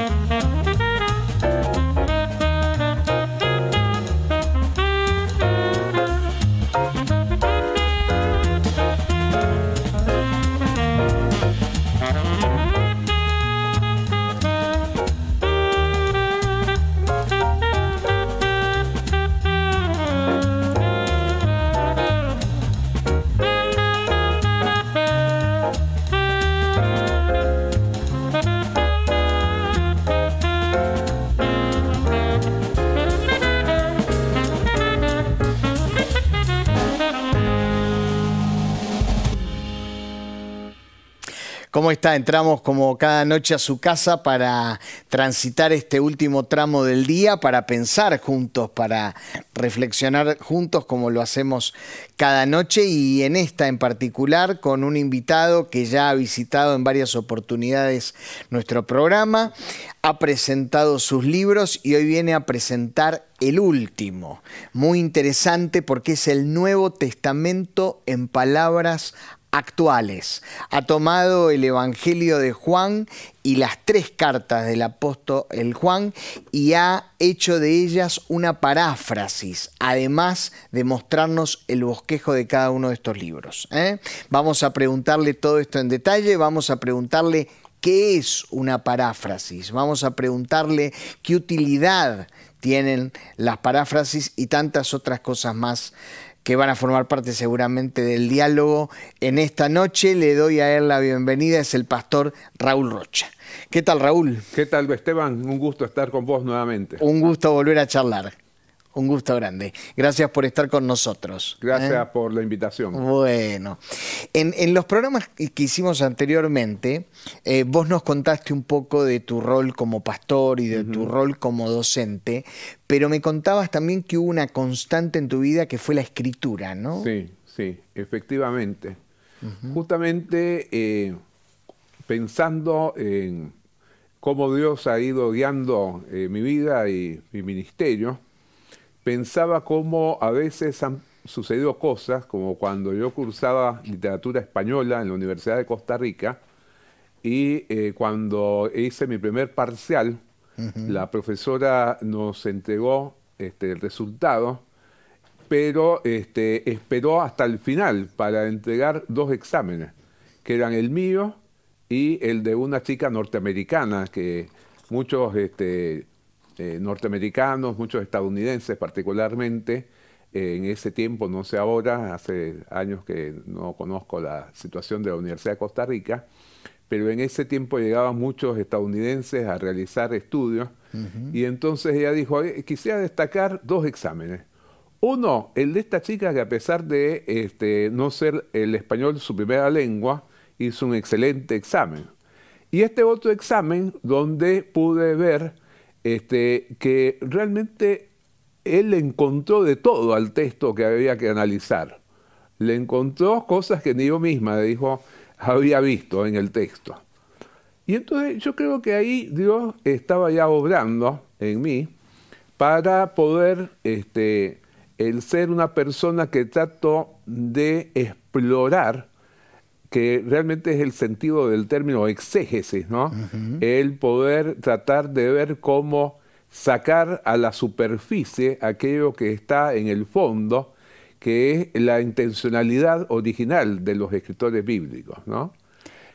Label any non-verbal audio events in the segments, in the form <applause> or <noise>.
Música está? Entramos como cada noche a su casa para transitar este último tramo del día, para pensar juntos, para reflexionar juntos como lo hacemos cada noche y en esta en particular con un invitado que ya ha visitado en varias oportunidades nuestro programa, ha presentado sus libros y hoy viene a presentar el último, muy interesante porque es el Nuevo Testamento en palabras actuales. Ha tomado el Evangelio de Juan y las tres cartas del apóstol el Juan y ha hecho de ellas una paráfrasis, además de mostrarnos el bosquejo de cada uno de estos libros. ¿eh? Vamos a preguntarle todo esto en detalle, vamos a preguntarle qué es una paráfrasis, vamos a preguntarle qué utilidad tienen las paráfrasis y tantas otras cosas más que van a formar parte seguramente del diálogo en esta noche. Le doy a él la bienvenida, es el pastor Raúl Rocha. ¿Qué tal, Raúl? ¿Qué tal, Esteban? Un gusto estar con vos nuevamente. Un gusto volver a charlar. Un gusto grande. Gracias por estar con nosotros. ¿eh? Gracias por la invitación. Bueno, en, los programas que hicimos anteriormente, eh, vos nos contaste un poco de tu rol como pastor y de tu rol como docente, pero me contabas también que hubo una constante en tu vida que fue la escritura, ¿no? Sí, sí, efectivamente. Justamente eh, pensando en cómo Dios ha ido guiando mi vida y mi ministerio, pensaba cómo a veces han sucedido cosas, como cuando yo cursaba literatura española en la Universidad de Costa Rica, y eh, cuando hice mi primer parcial, la profesora nos entregó este, el resultado, pero este, esperó hasta el final para entregar dos exámenes, que eran el mío y el de una chica norteamericana que muchos este, este, norteamericanos, muchos estadounidenses particularmente, eh, en ese tiempo, no sé ahora, hace años que no conozco la situación de la Universidad de Costa Rica, pero en ese tiempo llegaban muchos estadounidenses a realizar estudios y entonces ella dijo, quisiera destacar dos exámenes. Uno, el de esta chica que a pesar de este, no ser el español su primera lengua, hizo un excelente examen. Y este otro examen donde pude ver este, que realmente él encontró de todo al texto que había que analizar. Le encontró cosas que ni yo misma le dijo había visto en el texto. Y entonces yo creo que ahí Dios estaba ya obrando en mí para poder este, el ser una persona que trato de explorar que realmente es el sentido del término exégesis, ¿no? El poder tratar de ver cómo sacar a la superficie aquello que está en el fondo, que es la intencionalidad original de los escritores bíblicos, ¿no?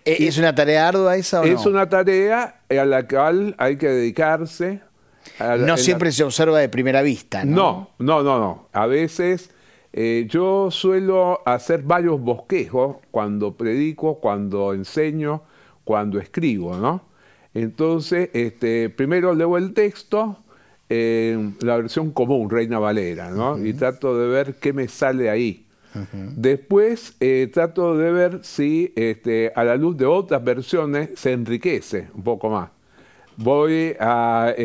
¿E-, ¿Es una tarea ardua esa o Es una tarea a la cual hay que dedicarse. no siempre se observa de primera vista, ¿no? No, no, no, no. A veces eh, yo suelo hacer varios bosquejos cuando predico, cuando enseño, cuando escribo, ¿no? Entonces, este, primero leo el texto, eh, la versión común, Reina Valera, ¿no? Y trato de ver qué me sale ahí. Después eh, trato de ver si este, a la luz de otras versiones se enriquece un poco más. Voy al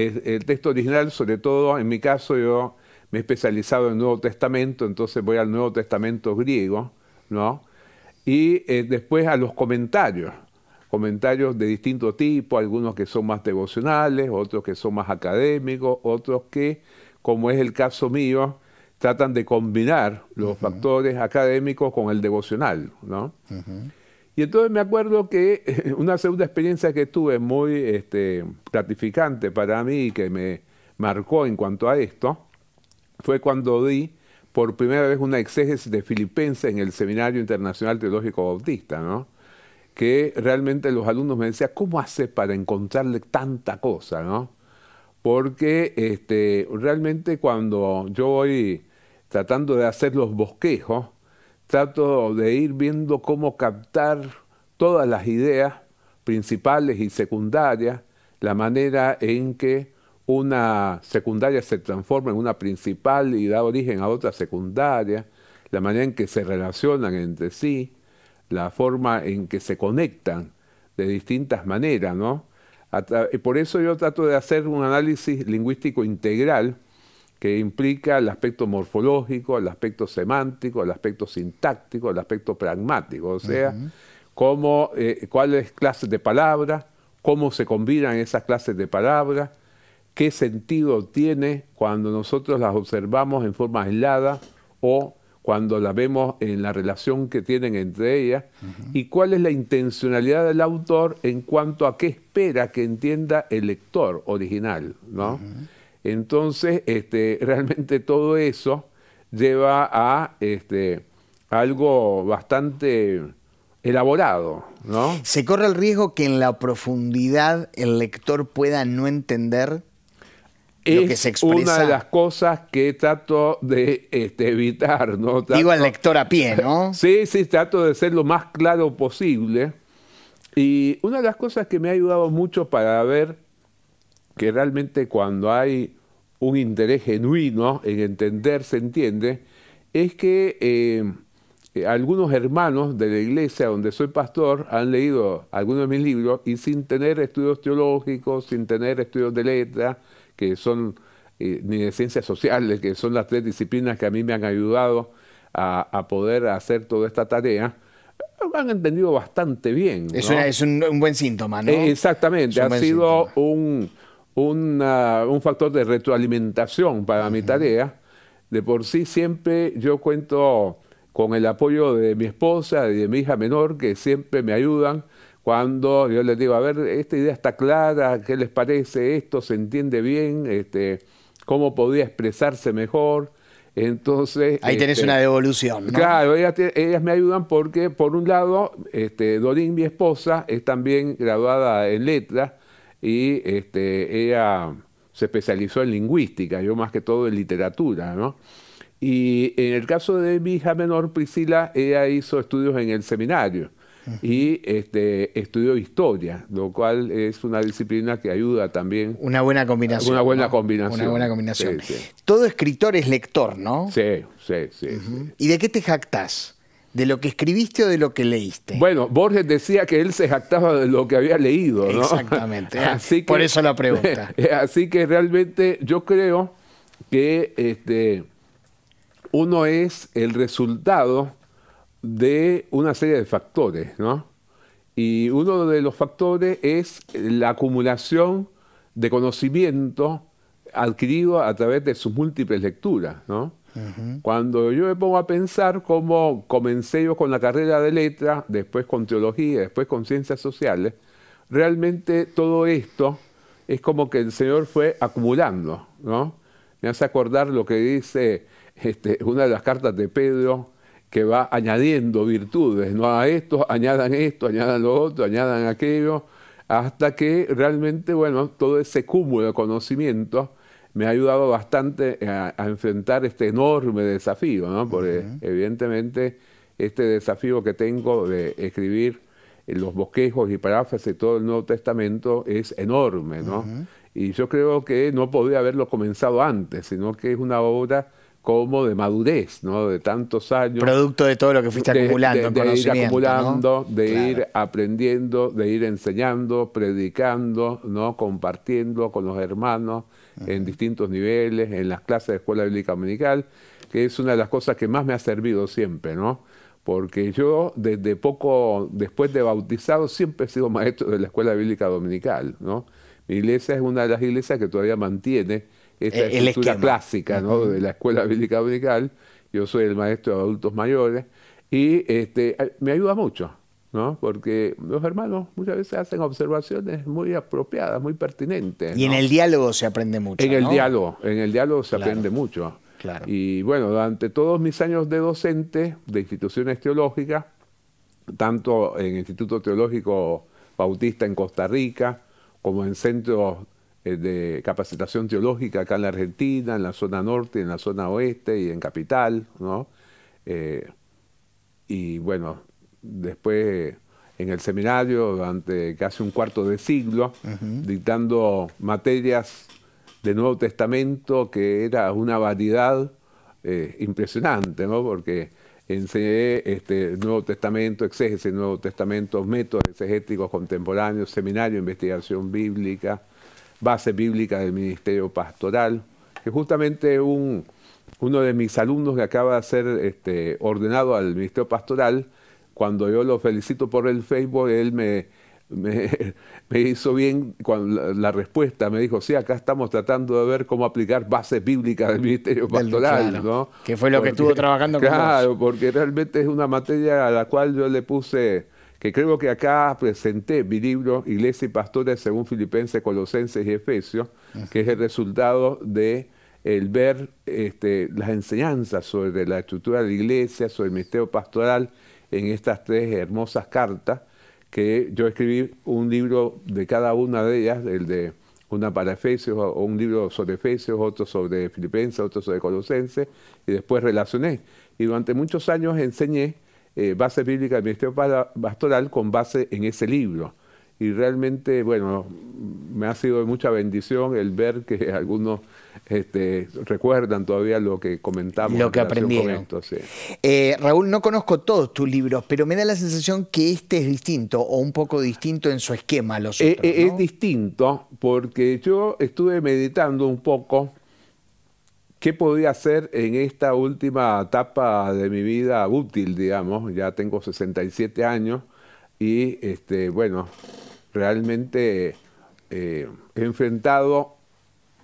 texto original, sobre todo en mi caso yo me he especializado en el Nuevo Testamento, entonces voy al Nuevo Testamento griego, ¿no? Y eh, después a los comentarios, comentarios de distinto tipo, algunos que son más devocionales, otros que son más académicos, otros que, como es el caso mío, tratan de combinar los factores académicos con el devocional, ¿no? Y entonces me acuerdo que <laughs> una segunda experiencia que tuve muy este, gratificante para mí y que me marcó en cuanto a esto, fue cuando di por primera vez una exégesis de Filipenses en el Seminario Internacional Teológico Bautista, que realmente los alumnos me decían, ¿cómo haces para encontrarle tanta cosa? Porque este, realmente cuando yo voy tratando de hacer los bosquejos, trato de ir viendo cómo captar todas las ideas principales y secundarias, la manera en que una secundaria se transforma en una principal y da origen a otra secundaria, la manera en que se relacionan entre sí, la forma en que se conectan de distintas maneras, ¿no? Y por eso yo trato de hacer un análisis lingüístico integral que implica el aspecto morfológico, el aspecto semántico, el aspecto sintáctico, el aspecto pragmático, o sea, cómo, eh, cuáles clases de palabras, cómo se combinan esas clases de palabras, qué sentido tiene cuando nosotros las observamos en forma aislada o cuando las vemos en la relación que tienen entre ellas y cuál es la intencionalidad del autor en cuanto a qué espera que entienda el lector original, ¿no? Entonces, este, <laughs> realmente todo eso lleva a este, algo bastante elaborado, ¿no? Se corre el riesgo que en la profundidad el lector pueda no entender es una de las cosas que trato de este, evitar. ¿no? Digo al lector a pie, ¿no? <laughs> sí, sí, trato de ser lo más claro posible. Y una de las cosas que me ha ayudado mucho para ver que realmente cuando hay un interés genuino en entender, se entiende, es que eh, algunos hermanos de la iglesia donde soy pastor han leído algunos de mis libros y sin tener estudios teológicos, sin tener estudios de letras, que son, eh, ni de ciencias sociales, que son las tres disciplinas que a mí me han ayudado a, poder hacer toda esta tarea, han entendido bastante bien. es un, buen síntoma, ¿no? Eh, exactamente, ha sido un, un, un, factor de retroalimentación para mi tarea. De por sí siempre yo cuento con el apoyo de mi esposa y de mi hija menor, que siempre me ayudan cuando yo les digo, a ver, esta idea está clara, ¿qué les parece esto? ¿Se entiende bien? Este, ¿Cómo podía expresarse mejor? Entonces. Ahí tenés este, una devolución. ¿no? Claro, ellas, me ayudan porque, por un lado, este, Dorín, mi esposa, es también graduada en letras y este, ella se especializó en lingüística, yo más que todo en literatura, ¿no? Y en el caso de mi hija menor, Priscila, ella hizo estudios en el seminario y este, estudio historia, lo cual es una disciplina que ayuda también. Una buena combinación. Una buena combinación. Una buena combinación. Todo escritor es lector, ¿no? Sí, sí, sí. ¿Y de qué te jactás? ¿De lo que escribiste o de lo que leíste? Bueno, Borges decía que él se jactaba de lo que había leído, ¿no? Exactamente. <laughs> Ah, así Por eso la pregunta. <laughs> Eh, así que realmente yo creo que este, uno es el resultado de una serie de factores, ¿no? Y uno de los factores es la acumulación de conocimiento adquirido a través de sus múltiples lecturas, ¿no? Cuando yo me pongo a pensar cómo comencé yo con la carrera de letras, después con teología, después con ciencias sociales, realmente todo esto es como que el Señor fue acumulando, ¿no? Me hace acordar lo que dice este, una de las cartas de Pedro que va añadiendo virtudes, no a esto, añadan esto, añadan lo otro, añadan aquello, hasta que realmente, bueno, todo ese cúmulo de conocimiento me ha ayudado bastante a, enfrentar este enorme desafío, ¿no? Porque eh, evidentemente este desafío que tengo de escribir los bosquejos y paráfrasis de todo el Nuevo Testamento es enorme, ¿no? Y yo creo que no podría haberlo comenzado antes, sino que es una obra como de madurez, ¿no? De tantos años. Producto de todo lo que fuiste acumulando, de, de, ir acumulando, de ir aprendiendo, de ir enseñando, predicando, ¿no? Compartiendo con los hermanos en distintos niveles, en las clases de escuela bíblica dominical, que es una de las cosas que más me ha servido siempre, ¿no? Porque yo desde poco después de bautizado siempre he sido maestro de la escuela bíblica dominical, ¿no? Mi iglesia es una de las iglesias que todavía mantiene esta eh, la estructura clásica de la escuela bíblica dominical. Yo soy el maestro de adultos mayores y este, me ayuda mucho, ¿no? porque los hermanos muchas veces hacen observaciones muy apropiadas, muy pertinentes. Y en el diálogo se aprende mucho. En el diálogo, en el diálogo se aprende mucho. Y bueno, durante todos mis años de docente de instituciones teológicas, tanto en Instituto Teológico Bautista en Costa Rica como en centros eh, de capacitación teológica acá en la Argentina, en la zona norte, en la zona oeste y en Capital, eh, y bueno, después en el seminario durante casi un cuarto de siglo, dictando materias de Nuevo Testamento que era una variedad eh, impresionante, Porque enseñé este, Nuevo Testamento, exégesis, Nuevo Testamento, métodos exegéticos contemporáneos, seminario, investigación bíblica, base bíblica del ministerio pastoral, que justamente un, uno de mis alumnos que acaba de ser este, ordenado al ministerio pastoral, cuando yo lo felicito por el Facebook, él me, me, <laughs> hizo bien cuando la, respuesta, me dijo, sí, acá estamos tratando de ver cómo aplicar bases bíblicas del ministerio pastoral, Que fue lo que estuvo trabajando con <laughs> Claro, porque realmente es una materia a la cual yo le puse que creo que acá presenté mi libro Iglesia y Pastores según Filipenses, Colosenses y Efesios, que es el resultado de el ver este, las enseñanzas sobre la estructura de la iglesia, sobre el ministerio pastoral, en estas tres hermosas cartas, que yo escribí un libro de cada una de ellas, el de una para Efesios, o un libro sobre Efesios, otro sobre Filipenses, otro sobre Colosenses, y después relacioné. Y durante muchos años enseñé eh, base bíblica del ministerio pastoral con base en ese libro. Y realmente, bueno, me ha sido de mucha bendición el ver que <laughs> algunos este, recuerdan todavía lo que comentamos. Lo que aprendieron. Eh, Raúl, no conozco todos tus libros, pero me da la sensación que este es distinto o un poco distinto en su esquema a los eh, otros. Es distinto porque yo estuve meditando un poco ¿Qué podía hacer en esta última etapa de mi vida útil, digamos? Ya tengo 67 años y, este, bueno, realmente eh, he enfrentado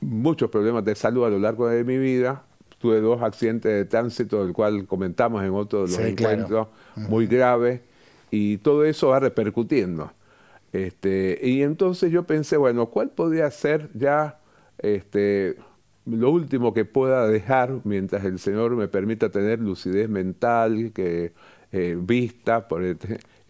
muchos problemas de salud a lo largo de mi vida. Tuve dos accidentes de tránsito, del cual comentamos en otro de los encuentros, muy graves, y todo eso va repercutiendo. Este, y entonces yo pensé, bueno, ¿cuál podía ser ya este, lo último que pueda dejar mientras el Señor me permita tener lucidez mental, que eh, vista, porque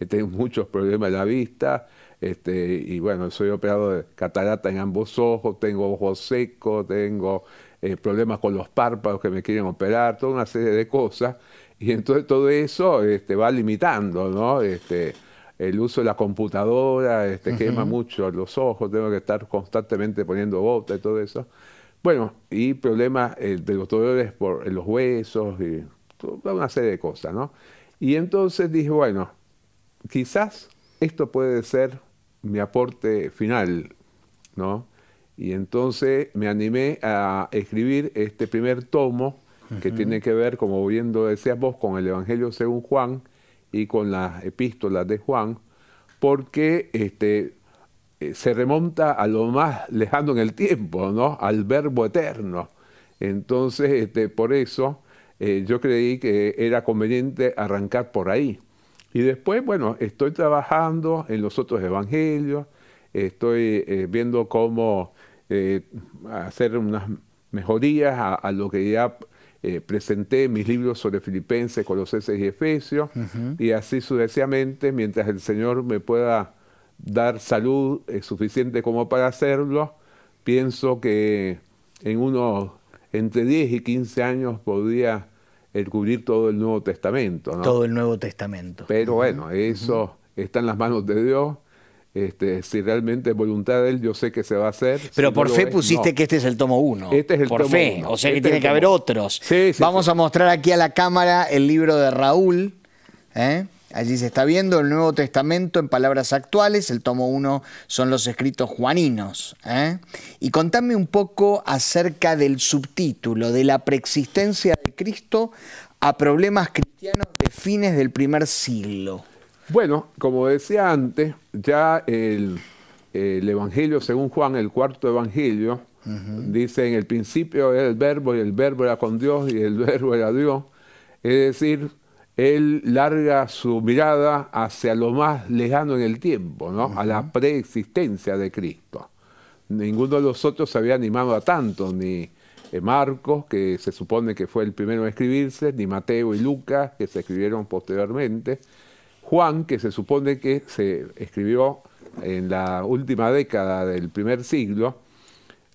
tengo muchos problemas de la vista, este, y bueno, soy operado de catarata en ambos ojos, tengo ojos secos, tengo eh, problemas con los párpados que me quieren operar, toda una serie de cosas, y entonces todo eso este, va limitando, este, el uso de la computadora quema mucho los ojos, tengo que estar constantemente poniendo botas y todo eso. Bueno, y problemas eh, de los dolores por los huesos, y toda una serie de cosas, ¿no? Y entonces dije, bueno, quizás esto puede ser mi aporte final, ¿no? Y entonces me animé a escribir este primer tomo que tiene que ver, como viendo decías vos, con el Evangelio según Juan y con las epístolas de Juan, porque este, eh, se remonta a lo más lejano en el tiempo, ¿no? al verbo eterno. Entonces, este, por eso eh, yo creí que era conveniente arrancar por ahí. Y después, bueno, estoy trabajando en los otros evangelios, estoy eh, viendo cómo hacer unas mejorías a, lo que ya presenté en mis libros sobre Filipenses, Colosenses y Efesios, y así sucesivamente, mientras el Señor me pueda dar salud eh, suficiente como para hacerlo, pienso que en unos entre 10 y 15 años podría eh, cubrir todo el Nuevo Testamento. Todo el Nuevo Testamento. Pero bueno, eso está en las manos de Dios. Este, si realmente es voluntad de él, yo sé que se va a hacer. Pero por fe pusiste que este es el tomo 1. Este es el por fe, o sea que este tiene que haber otros. Vamos a mostrar aquí a la cámara el libro de Raúl. ¿eh? Allí se está viendo el Nuevo Testamento en palabras actuales, el tomo 1 son los escritos juaninos. ¿eh? Y contame un poco acerca del subtítulo, de la preexistencia de Cristo a problemas cristianos de fines del primer siglo. Bueno, como decía antes, ya el, Evangelio según Juan, el cuarto Evangelio, dice en el principio era el verbo y el verbo era con Dios y el <laughs> verbo era Dios. Es decir, él larga su mirada hacia lo más lejano en el tiempo, ¿no? a la preexistencia de Cristo. Ninguno de los otros se había animado a tanto, ni eh, Marcos, que se supone que fue el primero en escribirse, ni Mateo y Lucas, que se escribieron posteriormente. Juan, que se supone que se escribió en la última década del primer siglo,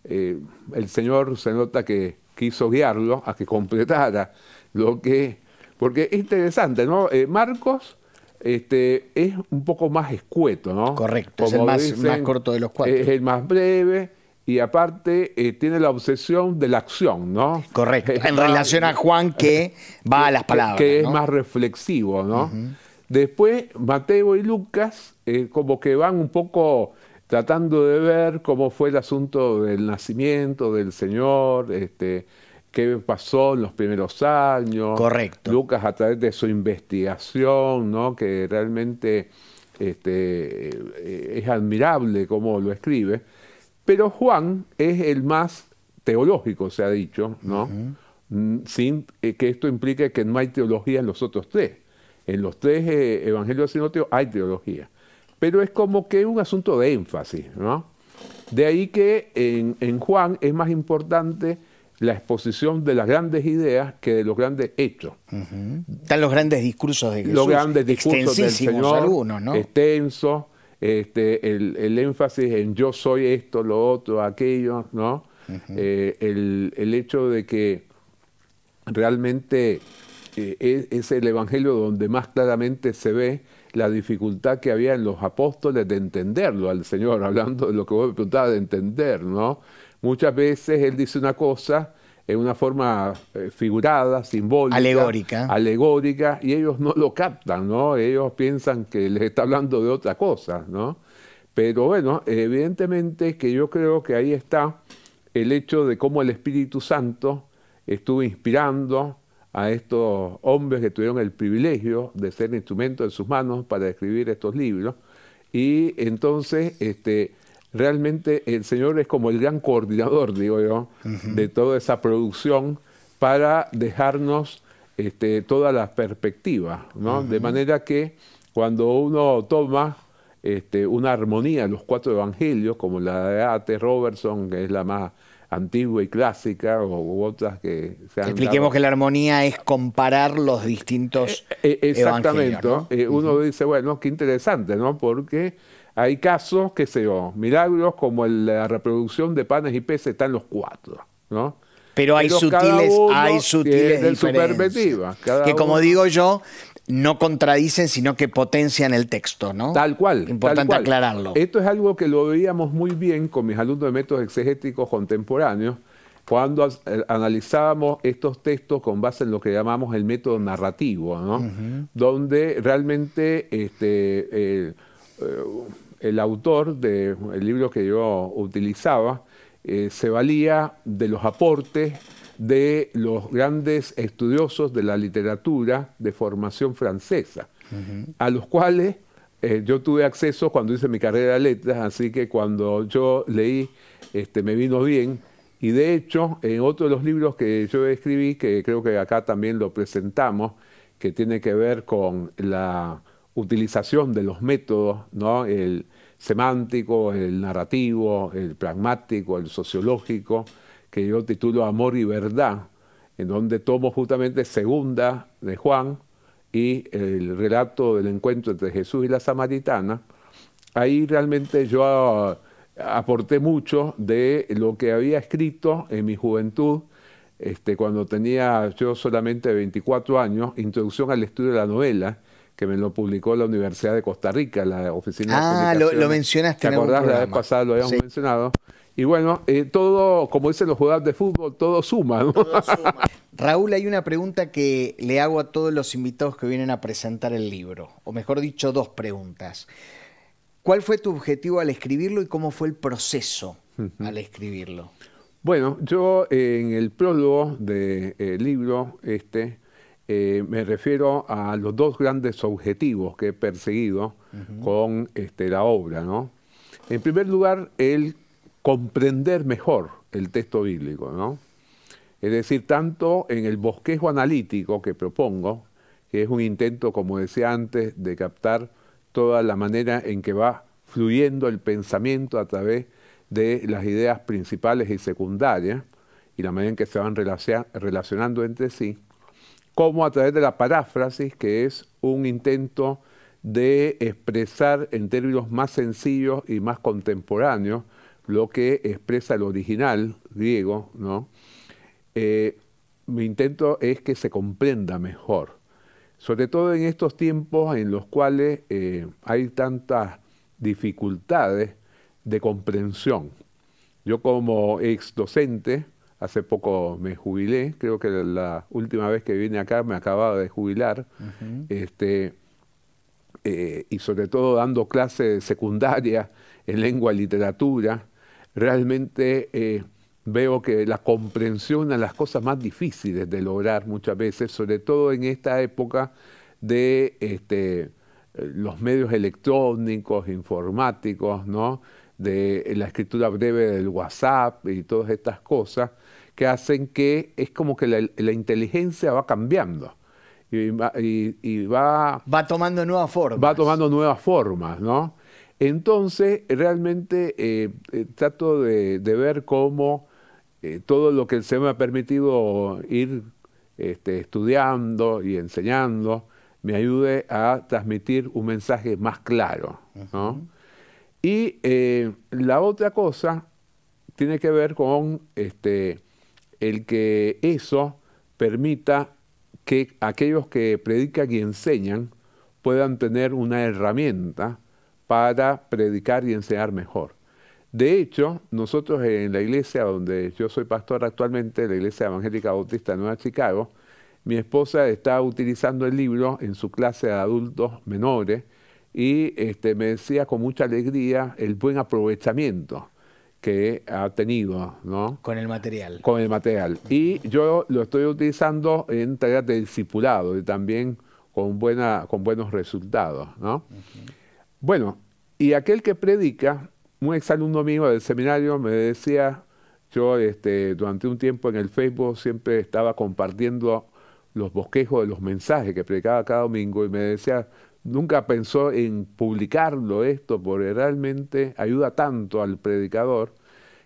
eh, el Señor se nota que quiso guiarlo a que completara lo que porque es interesante, ¿no? Eh, Marcos este, es un poco más escueto, ¿no? Correcto, es el más, corto de los cuatro. Es el más breve y aparte eh, tiene la obsesión de la acción, ¿no? Correcto, en relación a Juan que va a las palabras. Que es más reflexivo, ¿no? Después Mateo y Lucas eh, como que van un poco tratando de ver cómo fue el asunto del nacimiento del Señor, este, qué pasó en los primeros años. Correcto. Lucas a través de su investigación, ¿no? que realmente este, eh, es admirable cómo lo escribe. Pero Juan es el más teológico, se ha dicho, ¿no? Mm, sin eh, que esto implique que no hay teología en los otros tres. En los tres eh, evangelios Sinoteo hay teología. Pero es como que un asunto de énfasis, ¿no? De ahí que en Juan es más importante la exposición de las grandes ideas que de los grandes hechos. Están los grandes discursos de Jesús. Los grandes discursos del Señor, extensos, este, el, énfasis en yo soy esto, lo otro, aquello, ¿no? Eh, el, hecho de que realmente eh, es, es, el Evangelio donde más claramente se ve la dificultad que había en los apóstoles de entenderlo al Señor, <laughs> hablando de lo que vos me preguntabas, de entender, ¿no? Muchas veces él dice una cosa en una forma eh, figurada, simbólica. Alegórica. Alegórica, y ellos no lo captan, ¿no? Ellos piensan que les está hablando de otra cosa, ¿no? Pero bueno, evidentemente que yo creo que ahí está el hecho de cómo el Espíritu Santo estuvo inspirando a estos hombres que tuvieron el privilegio de ser instrumento en sus manos para escribir estos libros. Y entonces, este, realmente el Señor es como el gran coordinador, digo yo, de toda esa producción para dejarnos este, todas las perspectivas, ¿no? De manera que cuando uno toma este, una armonía los cuatro evangelios, como la de Ate Robertson, que es la más antigua y clásica, o, otras que se han Expliquemos que la armonía es comparar los distintos eh, eh, Exactamente. Eh, uno dice, bueno, qué interesante, ¿no? Porque hay casos, qué sé yo, milagros como la reproducción de panes y peces están los cuatro, ¿no? Pero hay sutiles, hay sutiles diferencias. Que como digo yo, no contradicen, sino que potencian el texto, ¿no? Tal cual. Importante aclararlo. Esto es algo que lo veíamos muy bien con mis alumnos de métodos exegéticos contemporáneos, cuando eh, analizábamos estos textos con base en lo que llamamos el método narrativo, ¿no? Donde realmente este, eh, eh, el autor del libro que yo utilizaba eh, se valía de los aportes de los grandes estudiosos de la literatura de formación francesa, a los cuales eh, yo tuve acceso cuando hice mi carrera de letras, así que cuando yo leí este, me vino bien. Y de hecho, en otro de los libros que yo escribí, que creo que acá también lo presentamos, que tiene que ver con la utilización de los métodos, ¿no? el semántico, el narrativo, el pragmático, el sociológico, que yo titulo Amor y Verdad, en donde tomo justamente segunda de Juan y el relato del encuentro entre Jesús y la samaritana. Ahí realmente yo ah, aporté mucho de lo que había escrito en mi juventud, este, cuando tenía yo solamente 24 años, Introducción al estudio de la novela, que me lo publicó la Universidad de Costa Rica, la oficina de de Ah, lo, mencionaste. ¿Te acordás? La vez pasada lo habíamos mencionado. Y bueno, eh, todo, como dicen los jugadores de fútbol, todo suma. Raúl, hay una pregunta que le hago a todos los invitados que vienen a presentar el libro, o mejor dicho, dos preguntas. ¿Cuál fue tu objetivo al escribirlo y cómo fue el proceso al escribirlo? Bueno, yo eh, en el prólogo del libro, este, eh, me refiero a los dos grandes objetivos que he perseguido con este, la obra. En primer lugar, el comprender mejor el texto bíblico. Es decir, tanto en el bosquejo analítico que propongo, que es un intento, como decía antes, de captar toda la manera en que va fluyendo el pensamiento a través de las ideas principales y secundarias y la manera en que se van relacionando entre sí, como a través de la paráfrasis, que es un intento de expresar en términos más sencillos y más contemporáneos lo que expresa el original griego, eh, mi intento es que se comprenda mejor, sobre todo en estos tiempos en los cuales eh, hay tantas dificultades de comprensión. Yo como ex docente, Hace poco me jubilé, creo que la última vez que vine acá me acababa de jubilar. Este, eh, y sobre todo dando clases secundaria en lengua y literatura, realmente eh, veo que la comprensión a las cosas más difíciles de lograr muchas veces, sobre todo en esta época de este, los medios electrónicos, informáticos, de la escritura breve del WhatsApp y todas estas cosas, que hacen que es como que la, inteligencia va cambiando. Y, va... Va tomando nuevas formas. Va tomando nuevas formas, ¿no? Entonces, realmente eh, eh, trato de, ver cómo eh, todo lo que se me ha permitido ir este, estudiando y enseñando me ayude a transmitir un mensaje más claro, ¿no? Y la otra cosa tiene que ver con este, el que eso permita que aquellos que predican y enseñan puedan tener una herramienta para predicar y enseñar mejor. De hecho, nosotros en la iglesia donde yo soy pastor actualmente, la Iglesia Evangélica Bautista Nueva Chicago, mi esposa está utilizando el libro en su clase de adultos menores y este, me decía con mucha alegría el buen aprovechamiento que ha tenido, ¿no? Con el material. Con el material. Y yo lo estoy utilizando en tareas de discipulado y también con, buena, con buenos resultados, ¿no? Bueno, y aquel que predica, un exalumno mío del seminario me decía, yo este, durante un tiempo en el Facebook siempre estaba compartiendo los bosquejos de los mensajes que predicaba cada domingo y me decía, nunca pensó en publicarlo esto, porque realmente ayuda tanto al predicador,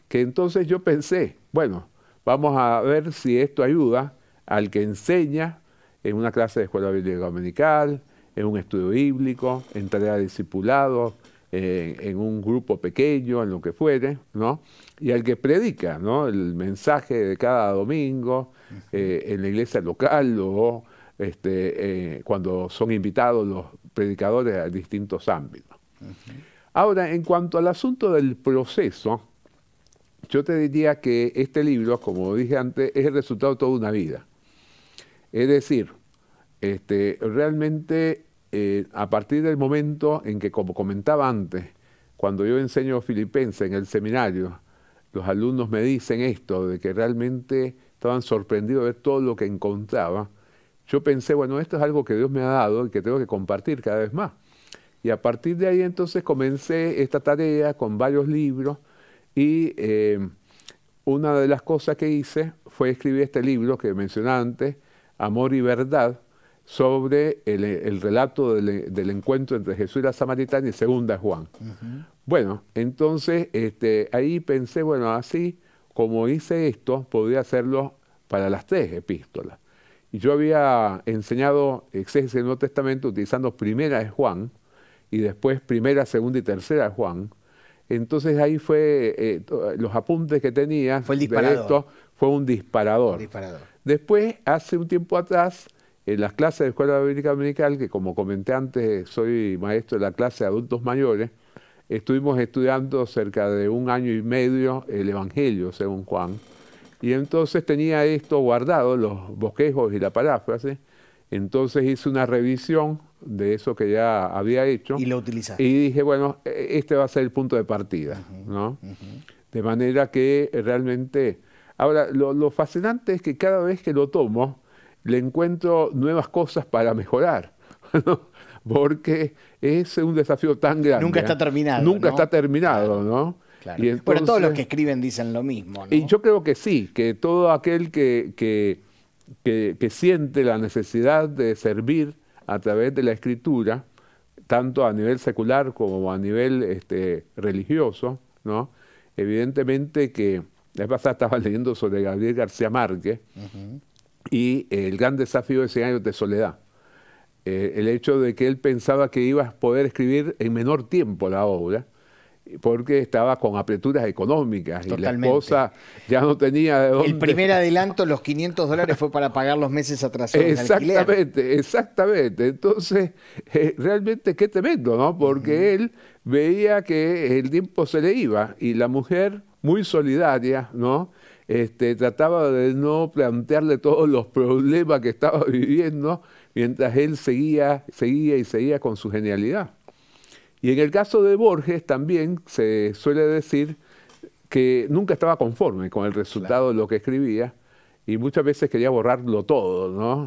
que entonces yo pensé, bueno, vamos a ver si esto ayuda al que enseña en una clase de escuela bíblica dominical, en un estudio bíblico, en tarea de discipulado, eh, en un grupo pequeño, en lo que fuere, ¿no? Y al que predica, ¿no? El mensaje de cada domingo, eh, en la iglesia local o este, eh, cuando son invitados los predicadores a distintos ámbitos. Ahora, en cuanto al asunto del proceso, yo te diría que este libro, como dije antes, es el resultado de toda una vida. Es decir, este, realmente eh, a partir del momento en que, como comentaba antes, cuando yo enseño filipense en el seminario, los alumnos me dicen esto, de que realmente estaban sorprendidos de todo lo que encontraba, yo pensé, bueno, esto es algo que Dios me ha dado y que tengo que compartir cada vez más. Y a partir de ahí entonces comencé esta tarea con varios libros y eh, una de las cosas que hice fue escribir este libro que mencioné antes, Amor y Verdad, sobre el, relato del, encuentro entre Jesús y la Samaritana y Segunda Juan. Bueno, entonces este, ahí pensé, bueno, así como hice esto, podría hacerlo para las tres epístolas. Yo había enseñado exégesis del Nuevo Testamento utilizando primera de Juan y después primera, segunda y tercera de Juan. Entonces ahí fue, eh, los apuntes que tenía fue esto fue un disparador. disparador. Después, hace un tiempo atrás, en las clases de Escuela Bíblica Dominical, que como comenté antes, soy maestro de la clase de adultos mayores, estuvimos estudiando cerca de un año y medio el Evangelio, según Juan y entonces tenía esto guardado, los bosquejos y la paráfrase. Entonces hice una revisión de eso que ya había hecho. Y lo utilizaste. Y dije, bueno, e, este va a ser el punto de partida, ¿no? De manera que realmente... Ahora, lo, fascinante es que cada vez que lo tomo, le encuentro nuevas cosas para mejorar, <laughs> ¿no? Porque es un desafío tan grande. Nunca está ¿eh? terminado. Nunca está terminado, ¿no? Pero todos los que escriben dicen lo mismo. ¿no? Y yo creo que sí, que todo aquel que, que, siente la necesidad de servir a través de la escritura, tanto a nivel secular como a nivel este, religioso, ¿no? evidentemente que, Es pasada estaba leyendo sobre Gabriel García Márquez y el gran desafío de ese año de soledad. Eh, el hecho de que él pensaba que iba a poder escribir en menor tiempo la obra, porque estaba con apreturas económicas y la esposa ya no tenía de dónde. El primer adelanto, los 500 dólares, fue para pagar los meses atrasados. Exactamente, exactamente. Entonces, eh, realmente qué tremendo, ¿no? Porque él veía que el tiempo se le iba y la mujer, muy solidaria, ¿no? Este, trataba de no plantearle todos los problemas que estaba <laughs> viviendo mientras él seguía, seguía y seguía con su genialidad. Y en el caso de Borges también se suele decir que nunca estaba conforme con el resultado de lo que escribía y muchas veces quería borrarlo todo, ¿no?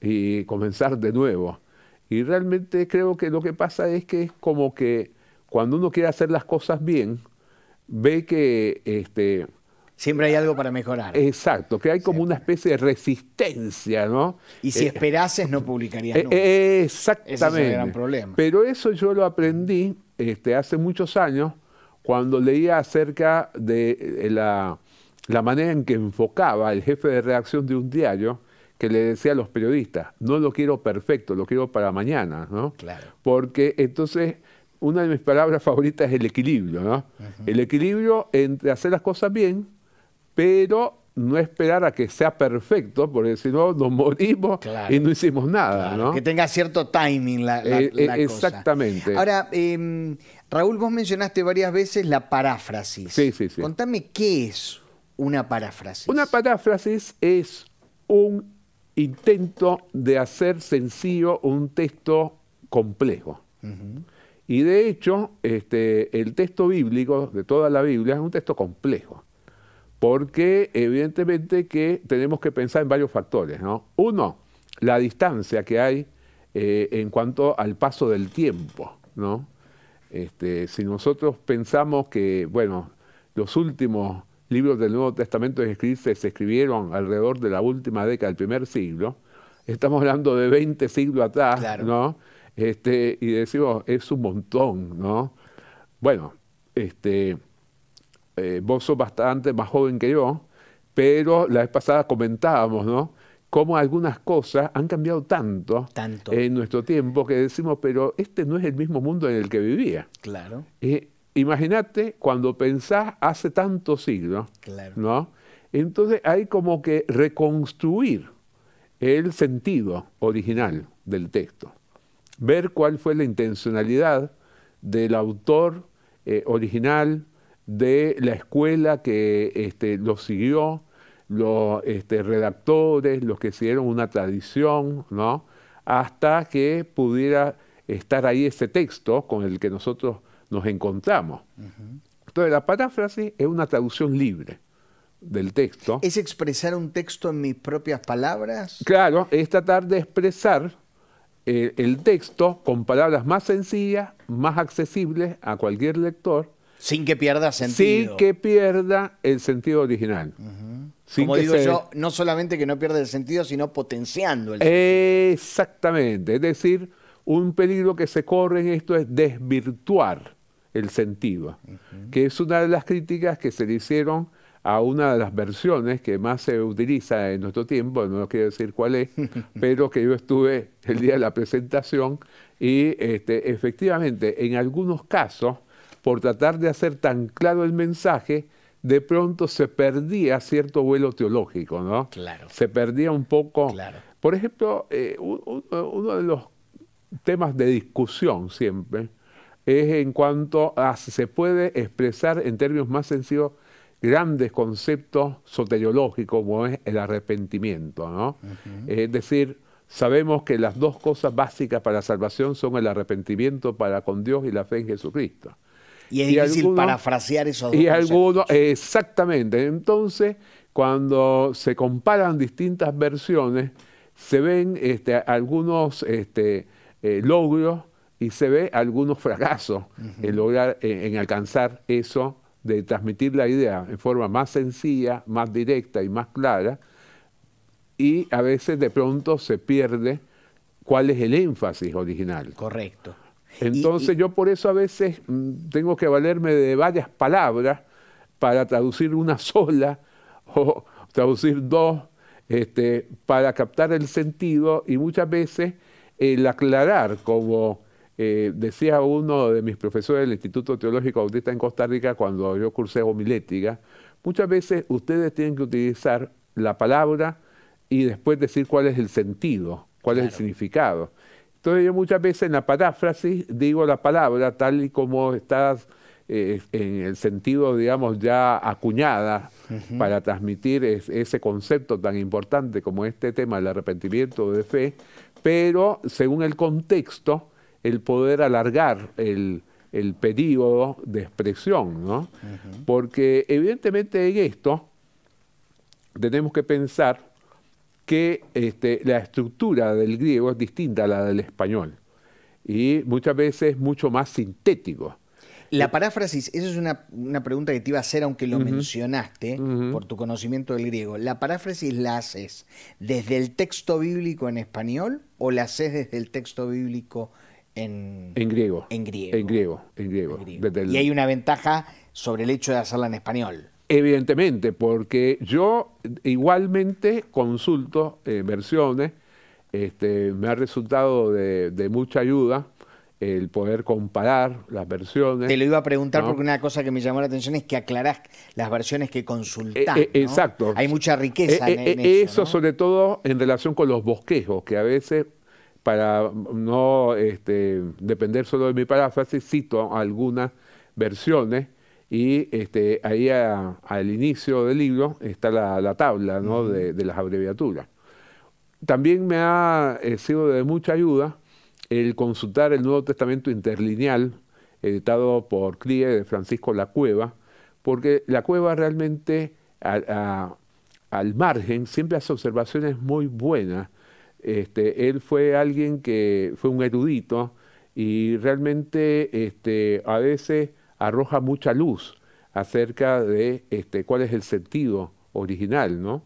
Y comenzar de nuevo. Y realmente creo que lo que pasa es que es como que cuando uno quiere hacer las cosas bien, ve que este, Siempre hay algo para mejorar. Exacto, que hay como una especie de resistencia, ¿no? Y si eh, esperases no publicarías eh, nunca. exactamente. Eh, Ese es el gran problema. Pero eso yo lo aprendí este, hace muchos años cuando leía acerca de la, manera en que enfocaba el jefe de redacción de un diario, que le decía a los periodistas, no lo quiero perfecto, lo quiero para mañana, ¿no? Claro. Porque entonces una de mis palabras favoritas es el equilibrio, ¿no? El equilibrio entre hacer las cosas bien pero no esperar a que sea perfecto, porque si no nos morimos y no hicimos nada. Que tenga cierto timing la, la, eh, eh, Exactamente. Ahora, em, Raúl, vos mencionaste varias veces la paráfrasis. Sí, sí, sí. Contame qué es una paráfrasis. Una paráfrasis es un intento de hacer sencillo un texto complejo. Y de hecho, este, el texto bíblico de toda la Biblia es un texto complejo porque evidentemente que tenemos que pensar en varios factores. ¿no? Uno, la distancia que hay eh, en cuanto al paso del tiempo. ¿no? Este, si nosotros pensamos que, bueno, los últimos libros del Nuevo Testamento se escribieron alrededor de la última década del primer siglo, estamos hablando de 20 siglos atrás, ¿no? Este, y decimos, es un montón, ¿no? Bueno, este, eh, vos sos bastante más joven que yo, pero la vez pasada comentábamos, ¿no? Cómo algunas cosas han cambiado tanto, en nuestro tiempo que decimos, pero este no es el mismo mundo en el que vivía. Claro. Imagínate cuando pensás hace tantos siglos, Entonces hay como que reconstruir el sentido original del texto, ver cuál fue la intencionalidad del autor eh, original, de la escuela que este, lo siguió, los este, redactores, los que hicieron una tradición, ¿no? hasta que pudiera estar ahí ese texto con el que nosotros nos encontramos. Entonces, la paráfrasis es una traducción libre del texto. ¿Es expresar un texto en mis propias palabras? Claro, es tratar de expresar eh, el texto con palabras más sencillas, más accesibles a cualquier lector, sin que pierda sentido. Sin que pierda el sentido original. Como digo yo, no solamente que no pierda el sentido, sino potenciando el sentido. Exactamente. Es decir, un peligro que se corre en esto es desvirtuar el sentido, que es una de las críticas que se le hicieron a una de las versiones que más se utiliza en nuestro tiempo, no quiero decir cuál es, <laughs> pero que yo estuve el día de la presentación y este, efectivamente en algunos casos por tratar de hacer tan claro el mensaje, de pronto se perdía cierto vuelo teológico, ¿no? Claro. Se perdía un poco. Claro. Por ejemplo, eh, uno de los temas de discusión siempre es en cuanto a si se puede expresar en términos más sencillos grandes conceptos soteriológicos como es el arrepentimiento, ¿no? Es decir, sabemos que las dos cosas básicas para la salvación son el arrepentimiento para con Dios y la fe en Jesucristo. Y es difícil parafrasear esos dos Y algunos, exactamente. Entonces, cuando se comparan distintas versiones, se ven este, algunos este, eh, logros y se ve algunos fracasos en lograr, eh, en alcanzar eso de transmitir la idea en forma más sencilla, más directa y más clara, y a veces de pronto se pierde cuál es el énfasis original. Correcto. Entonces yo por eso a veces mm, tengo que valerme de varias palabras para traducir una <laughs> sola o traducir dos, este, para captar el sentido y muchas veces el aclarar, como eh, decía uno de mis profesores del Instituto Teológico Bautista en Costa Rica cuando yo cursé homilética, muchas veces ustedes tienen que utilizar la palabra y después decir cuál es el sentido, cuál es el significado. Entonces yo muchas veces en la paráfrasis digo la palabra tal y como está eh, en el sentido, digamos, ya acuñada para transmitir ese concepto tan importante como este tema del arrepentimiento de fe, pero según el contexto, el poder alargar el, periodo de expresión, ¿no? Porque evidentemente en esto tenemos que pensar que este, la estructura del griego es distinta a la del español y muchas veces mucho más sintético. La eh, paráfrasis, esa es una, pregunta que te iba a hacer, aunque lo mencionaste por tu conocimiento del griego. ¿La paráfrasis la haces desde el texto bíblico en español o la haces desde el texto bíblico en, griego? En griego. En griego, Y hay una ventaja sobre el hecho de hacerla en español. Evidentemente, porque yo igualmente consulto eh, versiones, este, me ha resultado de, mucha ayuda el poder comparar las versiones. Te lo iba a preguntar porque una cosa que me llamó la atención es que aclarás las versiones que consultás. Eh, eh, exacto. Hay mucha riqueza en, eso. Eso sobre todo en relación con los bosquejos, que a veces para no este, depender solo de mi paráfrasis, cito algunas versiones y este, ahí al inicio del libro está la, tabla de, las abreviaturas. También me ha eh, sido de mucha ayuda el consultar el Nuevo Testamento interlineal, editado por CRIE de Francisco La Cueva, porque La Cueva realmente al margen siempre hace observaciones muy buenas. Este, él fue alguien que fue un erudito y realmente este, a veces arroja mucha luz acerca de este, cuál es el sentido original, ¿no?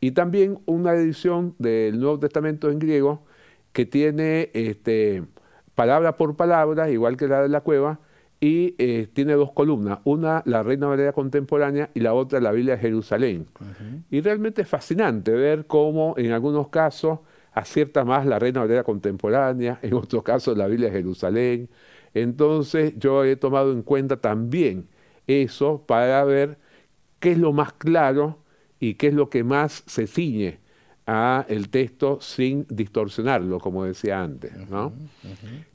Y también una edición del Nuevo Testamento en griego que tiene este, palabra por palabra, igual que la de la cueva, y eh, tiene dos columnas, una la Reina Valera Contemporánea y la otra la Biblia de Jerusalén. Y realmente es fascinante ver cómo en algunos casos acierta más la Reina Valera Contemporánea, en otros casos la Biblia de Jerusalén, entonces yo he tomado en cuenta también eso para ver qué es lo más claro y qué es lo que más se ciñe a el texto sin distorsionarlo, como decía antes.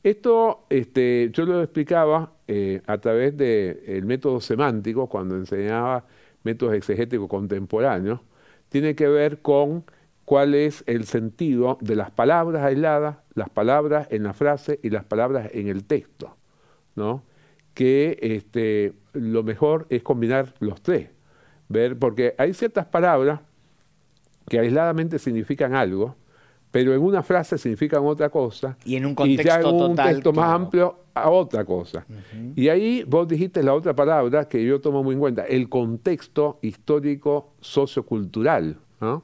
Esto este, yo lo explicaba eh, a través del método semántico, cuando enseñaba métodos exegéticos contemporáneos, tiene que ver con cuál es el sentido de las palabras aisladas, las palabras en la frase y las palabras en el texto, ¿no? Que este, lo mejor es combinar los tres, ver, porque hay ciertas palabras que aisladamente significan algo, pero en una frase significan otra cosa. Y en un contexto en un más amplio a otra cosa. Y ahí vos dijiste la otra palabra que yo tomo muy en cuenta, el contexto histórico sociocultural. ¿no?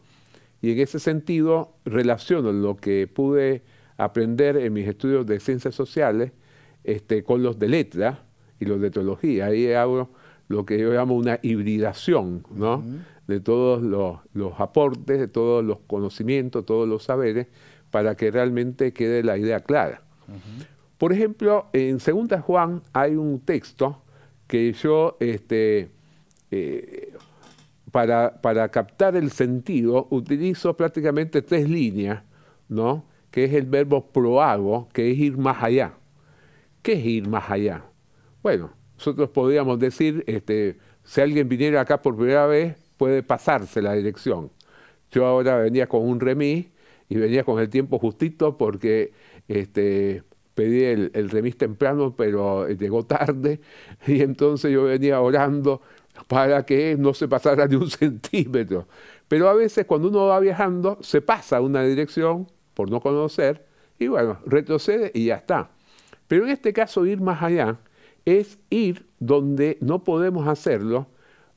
Y en ese sentido relaciono lo que pude aprender en mis estudios de ciencias sociales este, con los de letra y los de teología. Ahí hago lo que yo llamo una hibridación ¿no? de todos los, aportes, de todos los conocimientos, todos los saberes, para que realmente quede la idea clara. Por ejemplo, en Segunda Juan hay un texto que yo este, eh, para, para captar el sentido utilizo prácticamente tres líneas, ¿no? que es el verbo proago, que es ir más allá. ¿Qué es ir más allá? Bueno, nosotros podríamos decir, este, si alguien viniera acá por primera vez, puede pasarse la dirección. Yo ahora venía con un remis y venía con el tiempo justito porque este, pedí el, el remis temprano, pero eh, llegó tarde <laughs> y entonces yo venía orando para que no se pasara ni un <laughs> centímetro. Pero a veces cuando uno va viajando se pasa una dirección por no conocer y bueno, retrocede y ya está. Pero en este caso ir más allá es ir donde no podemos hacerlo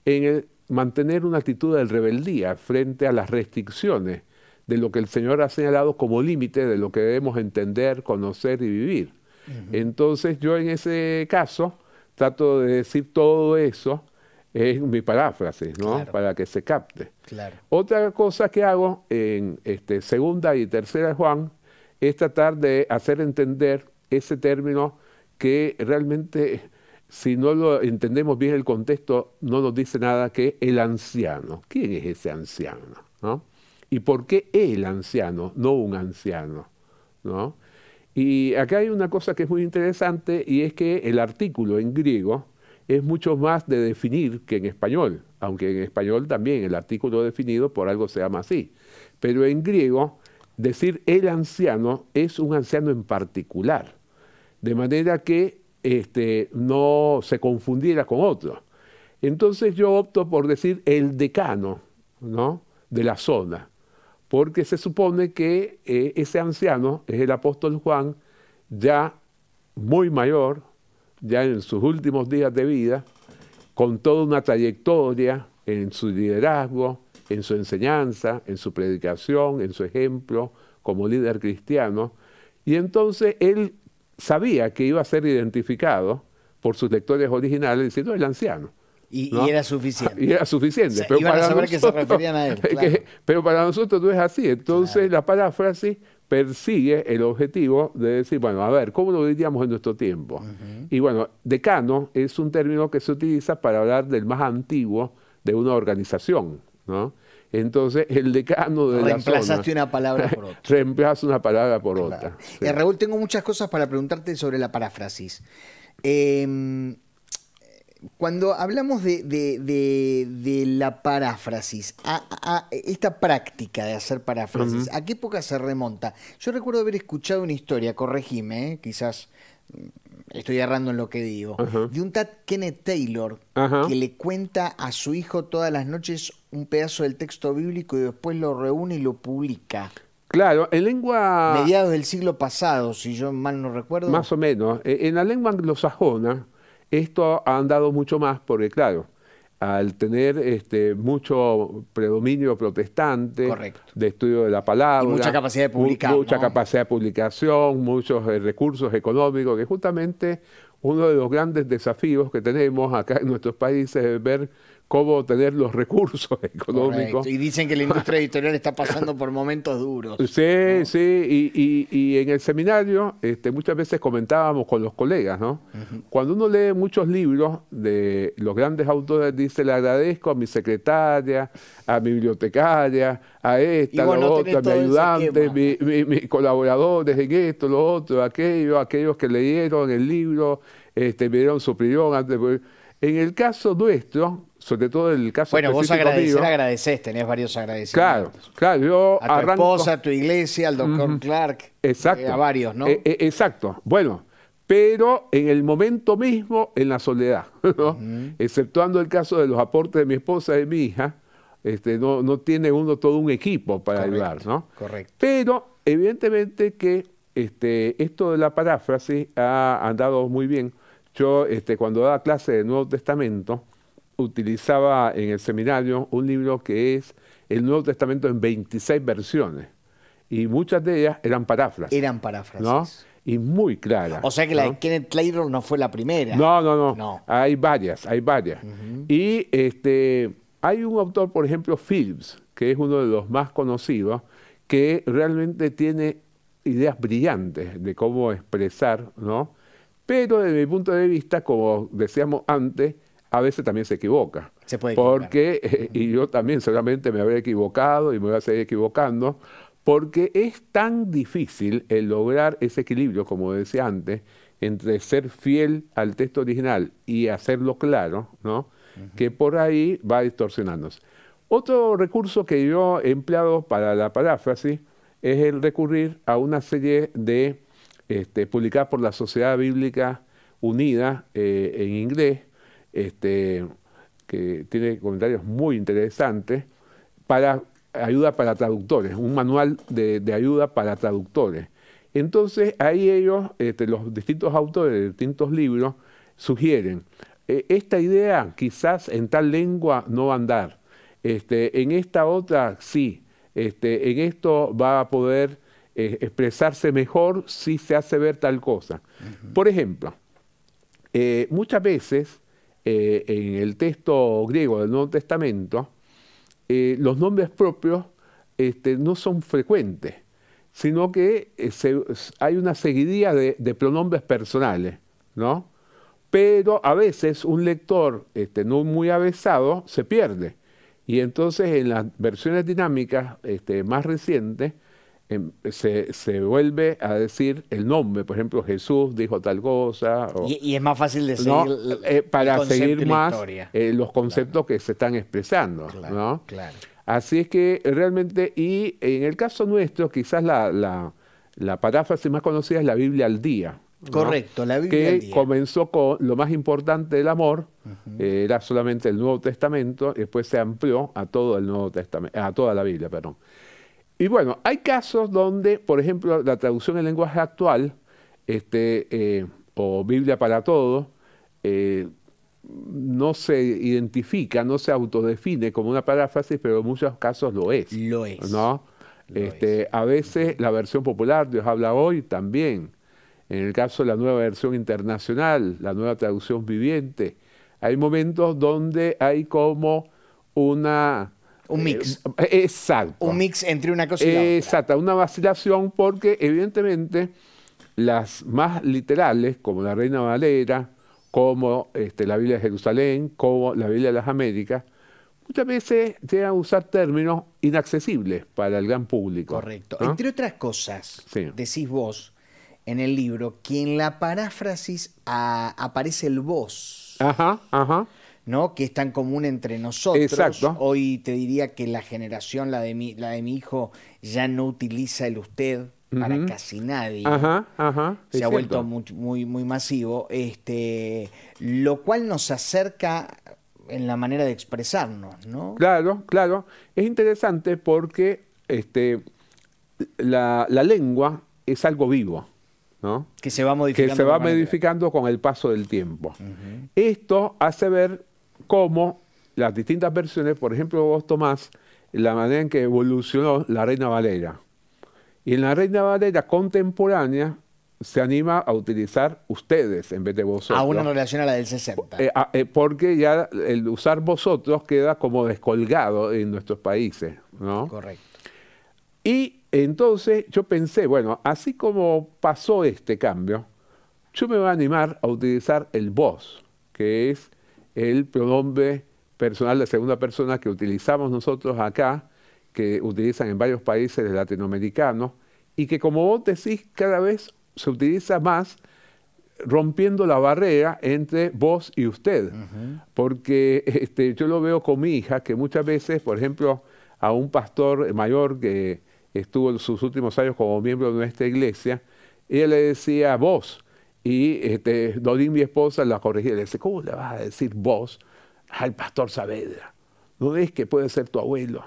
en el mantener una actitud de rebeldía frente a las restricciones de lo que el Señor ha señalado como límite de lo que debemos entender, conocer y vivir. Entonces yo en ese caso trato de decir todo eso es mi paráfrasis, ¿no? Para que se capte. Otra cosa que hago en este, segunda y tercera Juan es tratar de hacer entender ese término que realmente, si no lo entendemos bien el contexto, no nos dice nada que el anciano. ¿Quién es ese anciano? ¿Y por qué el anciano, no un anciano? Y acá hay una cosa que es muy interesante y es que el artículo en griego es mucho más de definir que en español, aunque en español también el artículo definido por algo se llama así. Pero en griego, decir el anciano es un anciano en particular, de manera que este, no se confundiera con otro. Entonces yo opto por decir el decano ¿no? de la zona, porque se supone que eh, ese anciano es el apóstol Juan, ya muy mayor, ya en sus últimos días de vida, con toda una trayectoria en su liderazgo, en su enseñanza, en su predicación, en su ejemplo como líder cristiano. Y entonces él sabía que iba a ser identificado por sus lectores originales diciendo el anciano. Y, era suficiente. <laughs> Y era suficiente. pero, para nosotros, que se referían a él, <laughs> pero para nosotros no es así. Entonces la paráfrasis persigue el objetivo de decir, bueno, a ver, ¿cómo lo diríamos en nuestro tiempo? Y bueno, decano es un término que se utiliza para hablar del más antiguo de una organización, ¿no? Entonces, el decano de la zona, una palabra por <laughs> otra. Reemplazas una palabra por otra. Eh, Raúl, tengo muchas cosas para preguntarte sobre la paráfrasis. Eh, cuando hablamos de, la paráfrasis, esta práctica de hacer paráfrasis, ¿a qué época se remonta? Yo recuerdo haber escuchado una historia, corregime, ¿eh? quizás mm, estoy errando en lo que digo, de un Tad Kenneth Taylor que le cuenta a su hijo todas las noches un pedazo del texto bíblico y después lo reúne y lo publica. Claro, en lengua... Mediados del siglo pasado, si yo mal no recuerdo. Más o menos. E, en la lengua anglosajona, esto ha andado mucho más porque, claro, al tener este, mucho predominio protestante de estudio de la palabra, mucha capacidad de publicar, mucha capacidad de publicación, muchos eh, recursos económicos, que justamente uno de los grandes desafíos que tenemos acá en nuestros países es ver cómo tener los recursos <laughs> económicos. Y dicen que la industria editorial está pasando por momentos duros. <laughs> Sí, sí, y, en el seminario este, muchas veces comentábamos con los colegas, ¿no? Cuando uno lee muchos libros de los grandes autores, dice, le agradezco a mi secretaria, a mi bibliotecaria, a esta, bueno, a otra, a mi ayudante, mis colaboradores en esto, los otros, aquello, aquellos que leyeron el libro, este, me dieron su opinión En el caso nuestro, sobre todo el caso Bueno, vos agradecer, agradecés, tenés varios agradecimientos. Claro, claro. Yo a tu esposa, a tu iglesia, al doctor Clark. Eh, a varios, ¿no? Eh, eh, exacto. Bueno, pero en el momento mismo, en la soledad, <laughs> ¿no? Exceptuando el caso de los aportes de mi esposa y de mi hija, este, no, no tiene uno todo un equipo para ayudar, ¿no? Correcto. Pero evidentemente que este, esto de la paráfrasis ha andado muy bien. Yo, este, cuando daba clase de Nuevo Testamento, utilizaba en el seminario un libro que es el Nuevo Testamento en 26 versiones. Y muchas de ellas eran paráfrasis. Eran paráfrasis. Y muy claras. O sea que la de Kenneth Clayton no fue la primera. No, no, no. Hay varias, hay varias. Y este, hay un autor, por ejemplo, Phillips, que es uno de los más conocidos, que realmente tiene ideas brillantes de cómo expresar, ¿no? Pero desde mi punto de vista, como decíamos antes, a veces también se equivoca. Se puede equivocar. Porque, eh, y yo también seguramente me habré equivocado y me voy a seguir equivocando, porque es tan difícil el lograr ese equilibrio, como decía antes, entre ser fiel al texto original y hacerlo claro, ¿no? Que por ahí va distorsionándose. Otro recurso que yo he empleado para la paráfrasis es el recurrir a una serie de, este, publicadas publicada por la Sociedad Bíblica Unida eh, en inglés, este, que tiene comentarios muy interesantes, para ayuda para traductores, un manual de, ayuda para traductores. Entonces ahí ellos, este, los distintos autores de distintos libros, sugieren, e, esta idea quizás en tal lengua no va a andar, este, en esta otra sí, en esto va a poder eh, expresarse mejor si se hace ver tal cosa. Por ejemplo, eh, muchas veces eh, en el texto griego del Nuevo Testamento, eh, los nombres propios este, no son frecuentes, sino que eh, hay una seguidilla de, pronombres personales, ¿no? Pero a veces un lector este, no muy avesado se pierde. Y entonces en las versiones dinámicas este, más recientes, Em, se, se, vuelve a decir el nombre. Por ejemplo, Jesús dijo tal cosa. y, es más fácil de eh, para seguir más eh, los conceptos que se están expresando. Así es que eh, realmente, y en el caso nuestro, quizás la, la, la paráfrasis más conocida es la Biblia al día. Correcto, la Biblia. Que al día. comenzó con lo más importante del amor, era solamente el Nuevo Testamento, y después se amplió a todo el Nuevo Testamento, a toda la Biblia, perdón. Y bueno, hay casos donde, por ejemplo, la traducción en lenguaje actual, este, eh, o Biblia para todos eh, no se identifica, no se autodefine como una paráfrasis, pero en muchos casos lo es. Lo es. ¿no? Este, a veces la versión popular, Dios habla hoy, también. En el caso de la nueva versión internacional, la nueva traducción viviente, hay momentos donde hay como una un mix. exacto. Un mix entre una cosa y otra. Exacto, una vacilación porque evidentemente las más literales, como la Reina Valera, como este, la Biblia de Jerusalén, como la Biblia de las Américas, muchas veces llegan a usar términos inaccesibles para el gran público. Correcto. Entre otras cosas, decís vos en el libro que en la paráfrasis ah, aparece el vos. Ajá, ajá que es tan común entre nosotros. Exacto. Hoy te diría que la generación, la de mi, la de mi hijo, ya no utiliza el usted para casi nadie. Se ha vuelto muy, muy, masivo, este, lo cual nos acerca en la manera de expresarnos, ¿no? Claro, claro. Es interesante porque este, la, lengua es algo vivo. Que se va modificando. Que se va modificando con el paso del tiempo. Esto hace ver como las distintas versiones, por ejemplo, vos tomás la manera en que evolucionó la Reina Valera. Y en la Reina Valera contemporánea se anima a utilizar ustedes en vez de vosotros. A una relación a la del 60. Eh, ah, eh, porque ya el usar vosotros queda como descolgado en nuestros países, ¿no? Correcto. Y entonces yo pensé, bueno, así como pasó este cambio, yo me voy a animar a utilizar el vos, que es el pronombre personal de segunda persona que utilizamos nosotros acá, que utilizan en varios países latinoamericanos, y que como vos decís, cada vez se utiliza más rompiendo la barrera entre vos y usted. Porque este, yo lo veo con mi hija, que muchas veces, por ejemplo, a un pastor mayor que estuvo en sus últimos años como miembro de nuestra iglesia, ella le decía vos, y este, Dorín, mi esposa, la corregía, le dice, ¿cómo le vas a decir vos al pastor Saavedra? ¿No es que puede ser tu abuelo?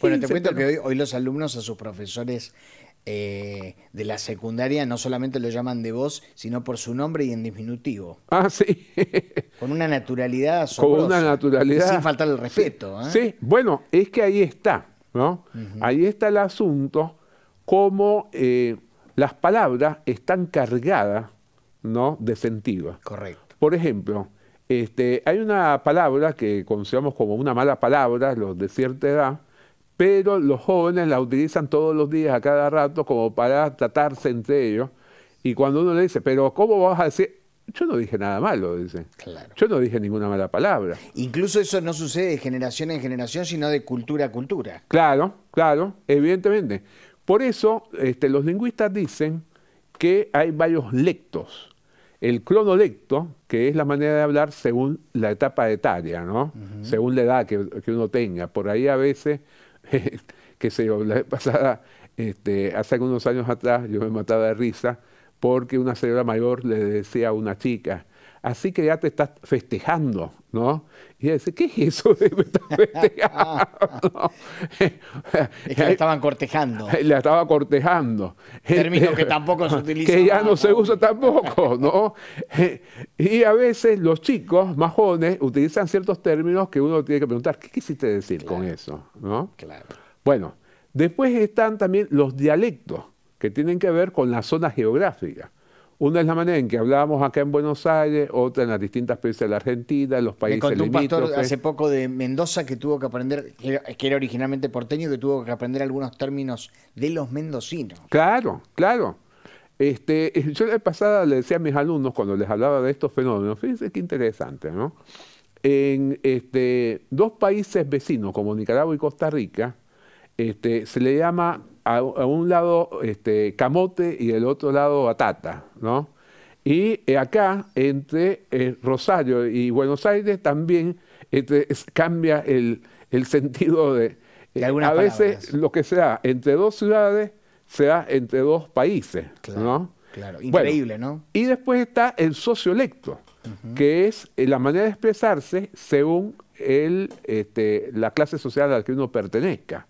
Bueno, te cuento que hoy, los alumnos a sus profesores eh, de la secundaria no solamente lo llaman de voz, sino por su nombre y en diminutivo Ah, sí. <laughs> Con una naturalidad asombrosa. Con una naturalidad. Sin faltar el respeto. Sí, ¿eh? bueno, es que ahí está, ¿no? Ahí está el asunto, cómo... Eh, las palabras están cargadas ¿no? de sentido. Correcto. Por ejemplo, este, hay una palabra que consideramos como una mala palabra, los de cierta edad, pero los jóvenes la utilizan todos los días, a cada rato, como para tratarse entre ellos. Y cuando uno le dice, pero ¿cómo vas a decir? Yo no dije nada malo, dice. Claro. Yo no dije ninguna mala palabra. Incluso eso no sucede de generación en generación, sino de cultura a cultura. Claro, claro, evidentemente. Por eso este, los lingüistas dicen que hay varios lectos. El cronolecto, que es la manera de hablar según la etapa etaria, ¿no? Según la edad que, uno tenga. Por ahí a veces, <laughs> que se pasada, este, hace algunos años atrás, yo me mataba de risa porque una señora mayor le decía a una chica, Así que ya te estás festejando, ¿no? Y ella dice, ¿qué es eso de <laughs> es que la estaban cortejando. <laughs> La estaba cortejando. Término que <laughs> tampoco se utiliza. Que ya no se usa tampoco, ¿no? y a veces los chicos más jóvenes utilizan ciertos términos que uno tiene que preguntar, ¿qué quisiste decir con eso? Claro. Bueno, después están también los dialectos, que tienen que ver con la zona geográfica. Una es la manera en que hablábamos acá en Buenos Aires, otra en las distintas provincias de la Argentina, en los países Me contó un pastor hace poco de Mendoza que tuvo que aprender, que era originalmente porteño, que tuvo que aprender algunos términos de los mendocinos. Claro, claro. Este, <laughs> yo la pasada le decía a mis alumnos cuando les hablaba de estos fenómenos, fíjense qué interesante, ¿no? En este, dos países vecinos como Nicaragua y Costa Rica, este, se le llama a, un lado este, camote y del otro lado batata, ¿no? Y eh, acá, entre eh, Rosario y Buenos Aires, también cambia el, <laughs> sentido de... Eh, a veces lo que se da entre dos ciudades se da entre dos países, increíble, ¿no? Y después está el sociolecto, que es la manera de expresarse según el, este, la clase social a la que uno pertenezca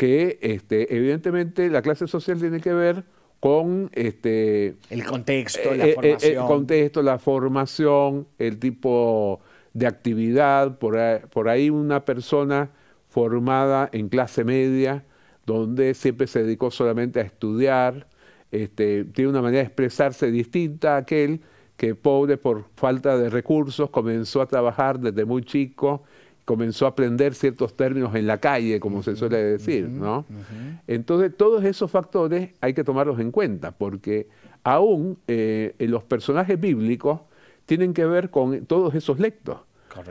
que este, evidentemente la clase social tiene que ver con este el contexto, eh, la eh, eh, formación. El contexto, la formación, el tipo de actividad, por ahí, una persona formada en clase media, donde siempre se dedicó solamente a estudiar, este, tiene una manera de expresarse distinta a aquel que pobre por falta de recursos comenzó a trabajar desde muy chico comenzó a aprender ciertos términos en la calle, como se suele decir, ¿no? Entonces, todos esos factores hay que tomarlos en cuenta, porque aún eh, los personajes bíblicos tienen que ver con todos esos lectos.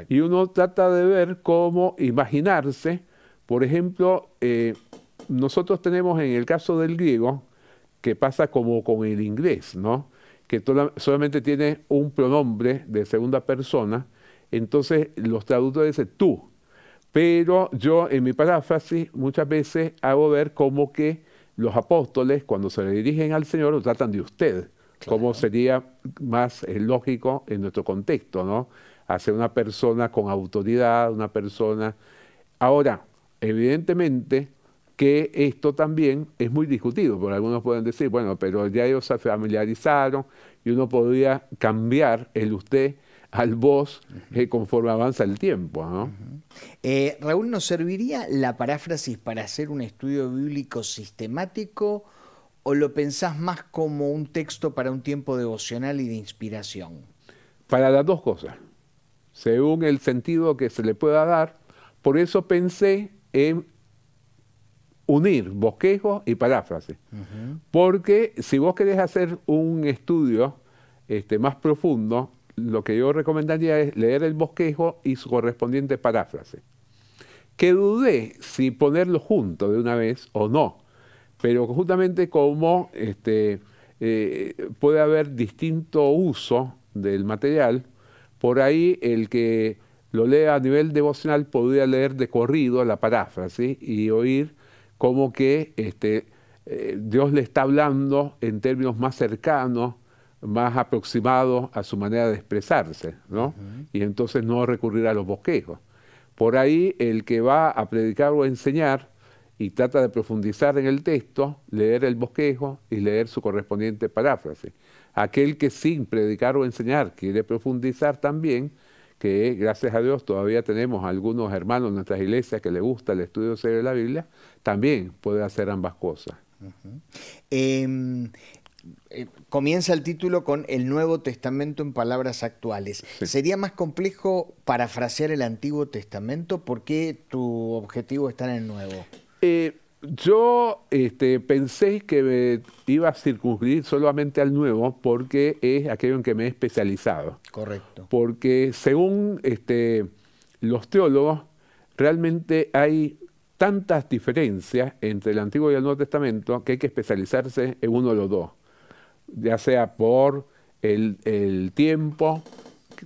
Y uno trata de ver cómo imaginarse, por ejemplo, eh, nosotros tenemos en el caso del griego, que pasa como con el inglés, ¿no? Que solamente tiene un pronombre de segunda persona, entonces los traductores dicen tú, pero yo en mi paráfrasis muchas veces hago ver como que los apóstoles cuando se le dirigen al Señor lo tratan de usted, como sería más eh, lógico en nuestro contexto, ¿no? Hacer una persona con autoridad, una persona... Ahora, evidentemente que esto también es muy discutido, porque algunos pueden decir, bueno, pero ya ellos se familiarizaron y uno podría cambiar el usted al vos eh, conforme avanza el tiempo. Eh, Raúl, ¿nos serviría la paráfrasis para hacer un estudio bíblico sistemático o lo pensás más como un texto para un tiempo devocional y de inspiración? Para las dos cosas, según el sentido que se le pueda dar. Por eso pensé en unir bosquejo y paráfrasis. Porque si vos querés hacer un estudio este, más profundo, lo que yo recomendaría es leer el bosquejo y su correspondiente paráfrase. Que dudé si ponerlo junto de una vez o no, pero justamente como este, eh, puede haber distinto uso del material, por ahí el que lo lea a nivel devocional podría leer de corrido la paráfrase y oír como que este, eh, Dios le está hablando en términos más cercanos más aproximado a su manera de expresarse, ¿no? Y entonces no recurrir a los bosquejos. Por ahí el que va a predicar o enseñar y trata de profundizar en el texto, leer el bosquejo y leer su correspondiente paráfrasis. Aquel que sin predicar o enseñar quiere profundizar también, que gracias a Dios todavía tenemos algunos hermanos en nuestras iglesias que les gusta el estudio serio de la Biblia, también puede hacer ambas cosas. Eh, comienza el título con el Nuevo Testamento en palabras actuales. ¿Sería más complejo parafrasear el Antiguo Testamento? ¿Por qué tu objetivo está en el Nuevo? Eh, yo este, pensé que me iba a circunscribir solamente al Nuevo porque es aquello en que me he especializado. Correcto. Porque según este, los teólogos, realmente hay tantas diferencias entre el Antiguo y el Nuevo Testamento que hay que especializarse en uno de los dos ya sea por el, tiempo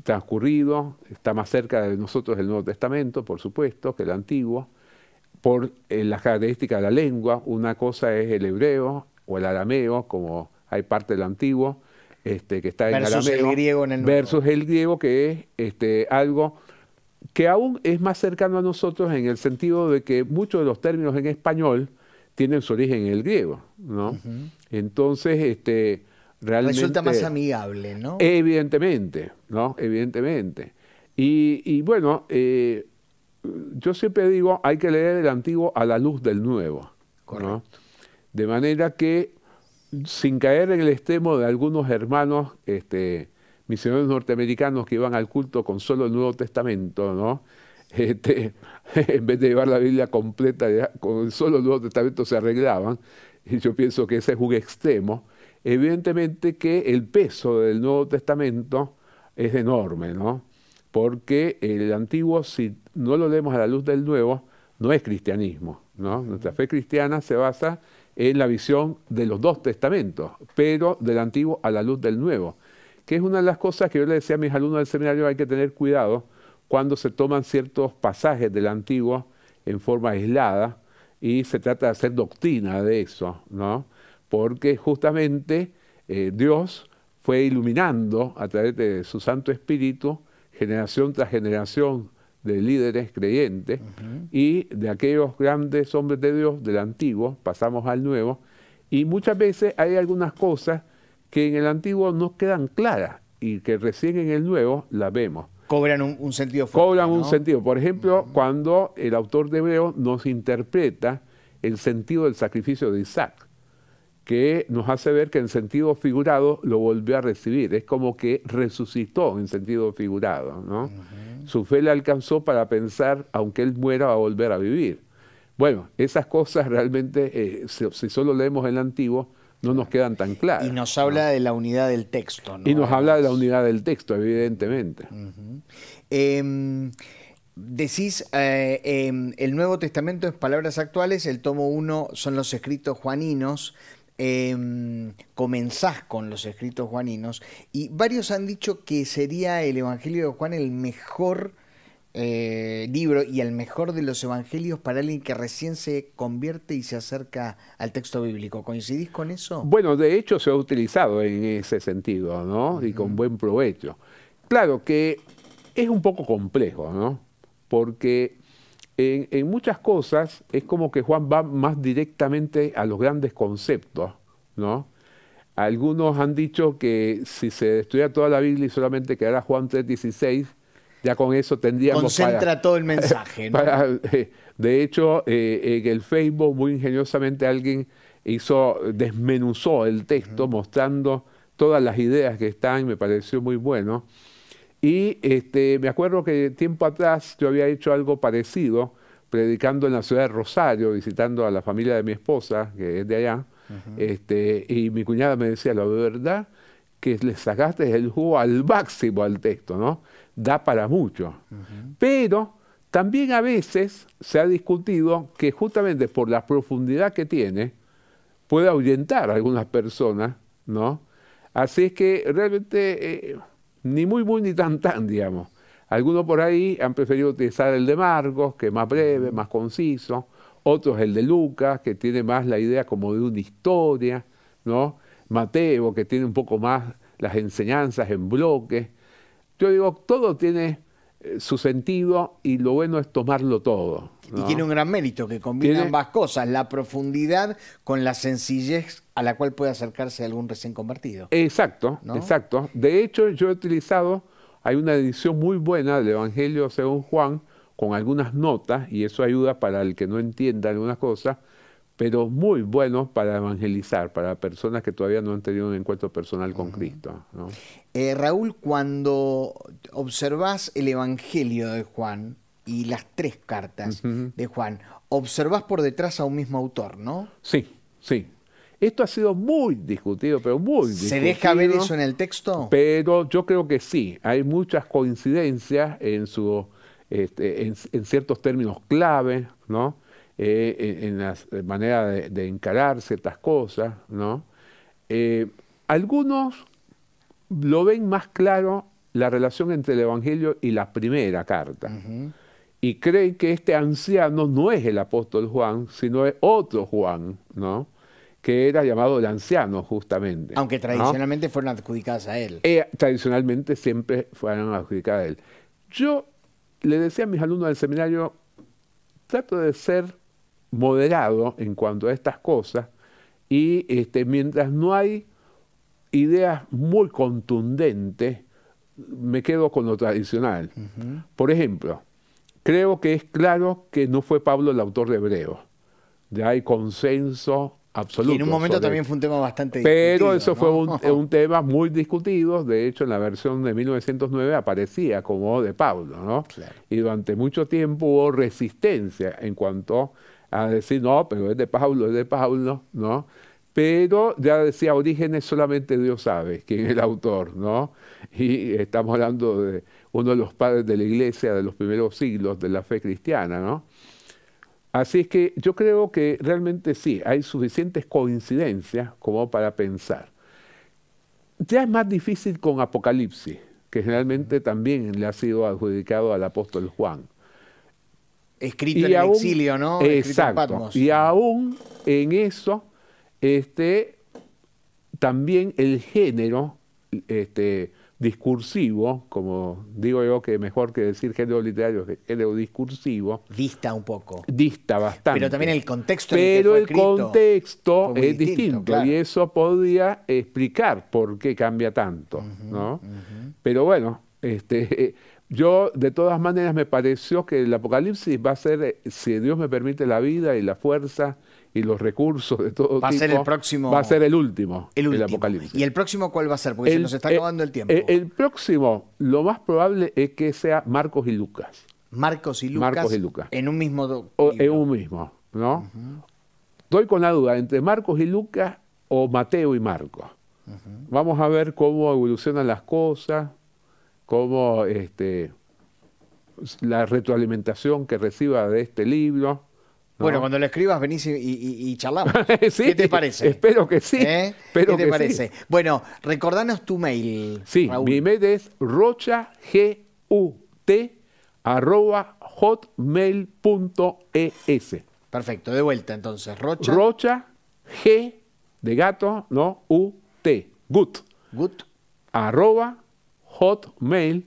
transcurrido, está más cerca de nosotros el Nuevo Testamento, por supuesto, que el Antiguo, por eh, las características de la lengua, una cosa es el hebreo o el arameo, como hay parte del Antiguo, este, que está en arameo, el griego en el nuevo. versus el griego, que es este, algo que aún es más cercano a nosotros en el sentido de que muchos de los términos en español tienen su origen en el griego, ¿no? Entonces, este, Resulta más amigable, ¿no? Evidentemente, ¿no? Evidentemente. Y, bueno, eh, yo siempre digo, hay que leer el antiguo a la luz del nuevo. ¿no? De manera que, sin caer en el extremo de algunos hermanos este, misioneros norteamericanos que iban al culto con solo el Nuevo Testamento, ¿no? <laughs> Este, en vez de llevar la Biblia completa, con solo el Nuevo Testamento se arreglaban. Y yo pienso que ese es un extremo Evidentemente que el peso del Nuevo Testamento es enorme, ¿no? Porque el antiguo, si no lo leemos a la luz del nuevo, no es cristianismo, ¿no? Nuestra fe cristiana se basa en la visión de los dos testamentos, pero del antiguo a la luz del nuevo, que es una de las cosas que yo le decía a mis alumnos del seminario, hay que tener cuidado cuando se toman ciertos pasajes del antiguo en forma aislada y se trata de hacer doctrina de eso, ¿no? porque justamente eh, Dios fue iluminando a través de su Santo Espíritu generación tras generación de líderes creyentes y de aquellos grandes hombres de Dios del antiguo pasamos al nuevo y muchas veces hay algunas cosas que en el antiguo no quedan claras y que recién en el nuevo las vemos. Cobran un, sentido fuerte, Cobran un sentido. Por ejemplo, cuando el autor de Hebreo nos interpreta el sentido del sacrificio de Isaac que nos hace ver que en sentido figurado lo volvió a recibir. Es como que resucitó en sentido figurado. Su fe le alcanzó para pensar, aunque él muera, va a volver a vivir. Bueno, esas cosas realmente, eh, si, solo leemos el antiguo, no nos quedan tan claras. Y nos habla de la unidad del texto. ¿no? Y nos habla de la unidad del texto, evidentemente. Em, decís, eh, em, el Nuevo Testamento es palabras actuales, el tomo 1 son los escritos juaninos, Em, comenzás con los escritos juaninos y varios han dicho que sería el Evangelio de Juan el mejor eh, libro y el mejor de los evangelios para alguien que recién se convierte y se acerca al texto bíblico. ¿Coincidís con eso? Bueno, de hecho se ha utilizado en ese sentido, ¿no? Y con buen provecho. Claro que es un poco complejo, ¿no? Porque en, muchas cosas es como que Juan va más directamente a los grandes conceptos, ¿no? Algunos han dicho que si se estudia toda la Biblia y solamente quedara Juan 3.16, ya con eso tendríamos Concentra todo el mensaje. <laughs> Eh, de hecho, eh, en el Facebook muy ingeniosamente alguien hizo, desmenuzó el texto mostrando todas las ideas que están, me pareció muy bueno. Y este, me acuerdo que tiempo atrás yo había hecho algo parecido, predicando en la ciudad de Rosario, visitando a la familia de mi esposa, que es de allá, este, y mi cuñada me decía, la verdad que le sacaste el jugo al máximo al texto, ¿no? Da para mucho. Pero también a veces se ha discutido que justamente por la profundidad que tiene, puede ahuyentar a algunas personas, ¿no? Así es que realmente... Eh, ni muy muy ni tan tan, digamos. Algunos por ahí han preferido utilizar el de Marcos, que es más breve, más conciso, otros el de Lucas, que tiene más la idea como de una historia, ¿no? Mateo, que tiene un poco más las enseñanzas en bloques. Yo digo, todo tiene eh, su sentido y lo bueno es tomarlo todo. Y tiene un gran mérito que combina ambas cosas, la profundidad con la sencillez a la cual puede acercarse algún recién convertido. Exacto, exacto. De hecho, yo he utilizado, hay una edición muy buena del Evangelio según Juan, con algunas notas, y eso ayuda para el que no entienda algunas cosas, pero muy buenos para evangelizar, para personas que todavía no han tenido un encuentro personal con Cristo. Eh, Raúl, cuando observas el Evangelio de Juan y las tres cartas de Juan, observas por detrás a un mismo autor, ¿no? Sí, sí. Esto ha sido muy discutido, pero muy discutido. ¿Se deja ver eso en el texto? Pero yo creo que sí. Hay muchas coincidencias en, su, este, en, ciertos términos clave, ¿no? Eh, en la manera de, encarar ciertas cosas, ¿no? Eh, algunos lo ven más claro la relación entre el Evangelio y la primera carta. Y creen que este anciano no es el apóstol Juan, sino es otro Juan, ¿no? que era llamado el anciano, justamente. Aunque tradicionalmente fueron adjudicadas a él. Eh, tradicionalmente siempre fueron adjudicadas a él. Yo le decía a mis alumnos del seminario, trato de ser moderado en cuanto a estas cosas y este, mientras no hay ideas muy contundentes, me quedo con lo tradicional. Por ejemplo, creo que es claro que no fue Pablo el autor de Hebreo Ya hay consenso absoluto. Y en un momento también fue un tema bastante Pero eso fue <laughs> un, tema muy discutido. De hecho, en la versión de 1909 aparecía como de Pablo, ¿no? Y durante mucho tiempo hubo resistencia en cuanto a a decir, no, pero es de Pablo, es de Pablo, ¿no? Pero ya decía, Orígenes solamente Dios sabe quién es el autor, ¿no? Y estamos hablando de uno de los padres de la iglesia de los primeros siglos de la fe cristiana, ¿no? Así es que yo creo que realmente sí, hay suficientes coincidencias como para pensar. Ya es más difícil con Apocalipsis, que generalmente también le ha sido adjudicado al apóstol Juan. Escrito en el exilio, ¿no? Exacto. y aún en eso, este, también el género este, discursivo, como digo yo que mejor que decir género literario, género discursivo. Dista un poco. Dista bastante. Pero también el contexto. Pero en el, el contexto es distinto, y eso podría explicar por qué cambia tanto, ¿no? Pero bueno, este, <laughs> yo de todas maneras me pareció que el Apocalipsis va a ser, eh, si Dios me permite la vida y la fuerza y los recursos de todo va tipo. Va a ser el próximo. Va a ser el último. El último. Apocalipsis. ¿Y el próximo cuál va a ser? Porque se nos está eh, acabando el, tiempo. Eh, el, próximo, lo más probable es que sea Marcos y Lucas. Marcos y Lucas. Marcos y Lucas. En un mismo. Libro. en un mismo, ¿no? Estoy con la duda entre Marcos y Lucas o Mateo y Marcos. Vamos a ver cómo evolucionan las cosas como este, la retroalimentación que reciba de este libro. Bueno, cuando lo escribas venís y, charlamos. <laughs> ¿Qué te parece? Espero que sí. ¿Eh? ¿Qué te parece? Bueno, recordanos tu mail. Sí, mi mail es rocha g hotmail.es Perfecto, de vuelta entonces. Rocha. Rocha G de gato, no, U T. Gut. Gut hotmail.es.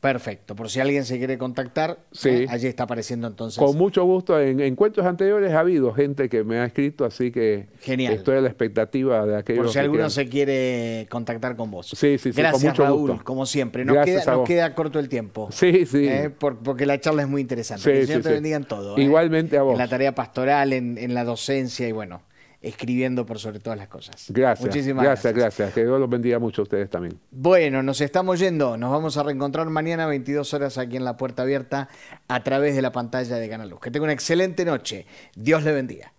Perfecto, por si alguien se quiere contactar, eh, allí está apareciendo entonces. Con mucho gusto, en encuentros anteriores ha habido gente que me ha escrito, así que estoy a la expectativa de aquellos. Por si alguno se quiere contactar con vos. Sí, sí, sí. Gracias, mucho Raúl, como siempre. Nos, queda, corto el tiempo. Sí, sí. Eh, porque la charla es muy interesante. Sí, que todo. Eh, Igualmente a vos. En la tarea pastoral, en la docencia y bueno escribiendo por sobre todas las cosas. Gracias. Muchísimas gracias. Gracias, gracias. Que Dios los bendiga mucho a ustedes también. Bueno, nos estamos yendo. Nos vamos a reencontrar mañana a 22 horas aquí en La Puerta Abierta a través de la pantalla de Canaluz. Que tenga una excelente noche. Dios le bendiga.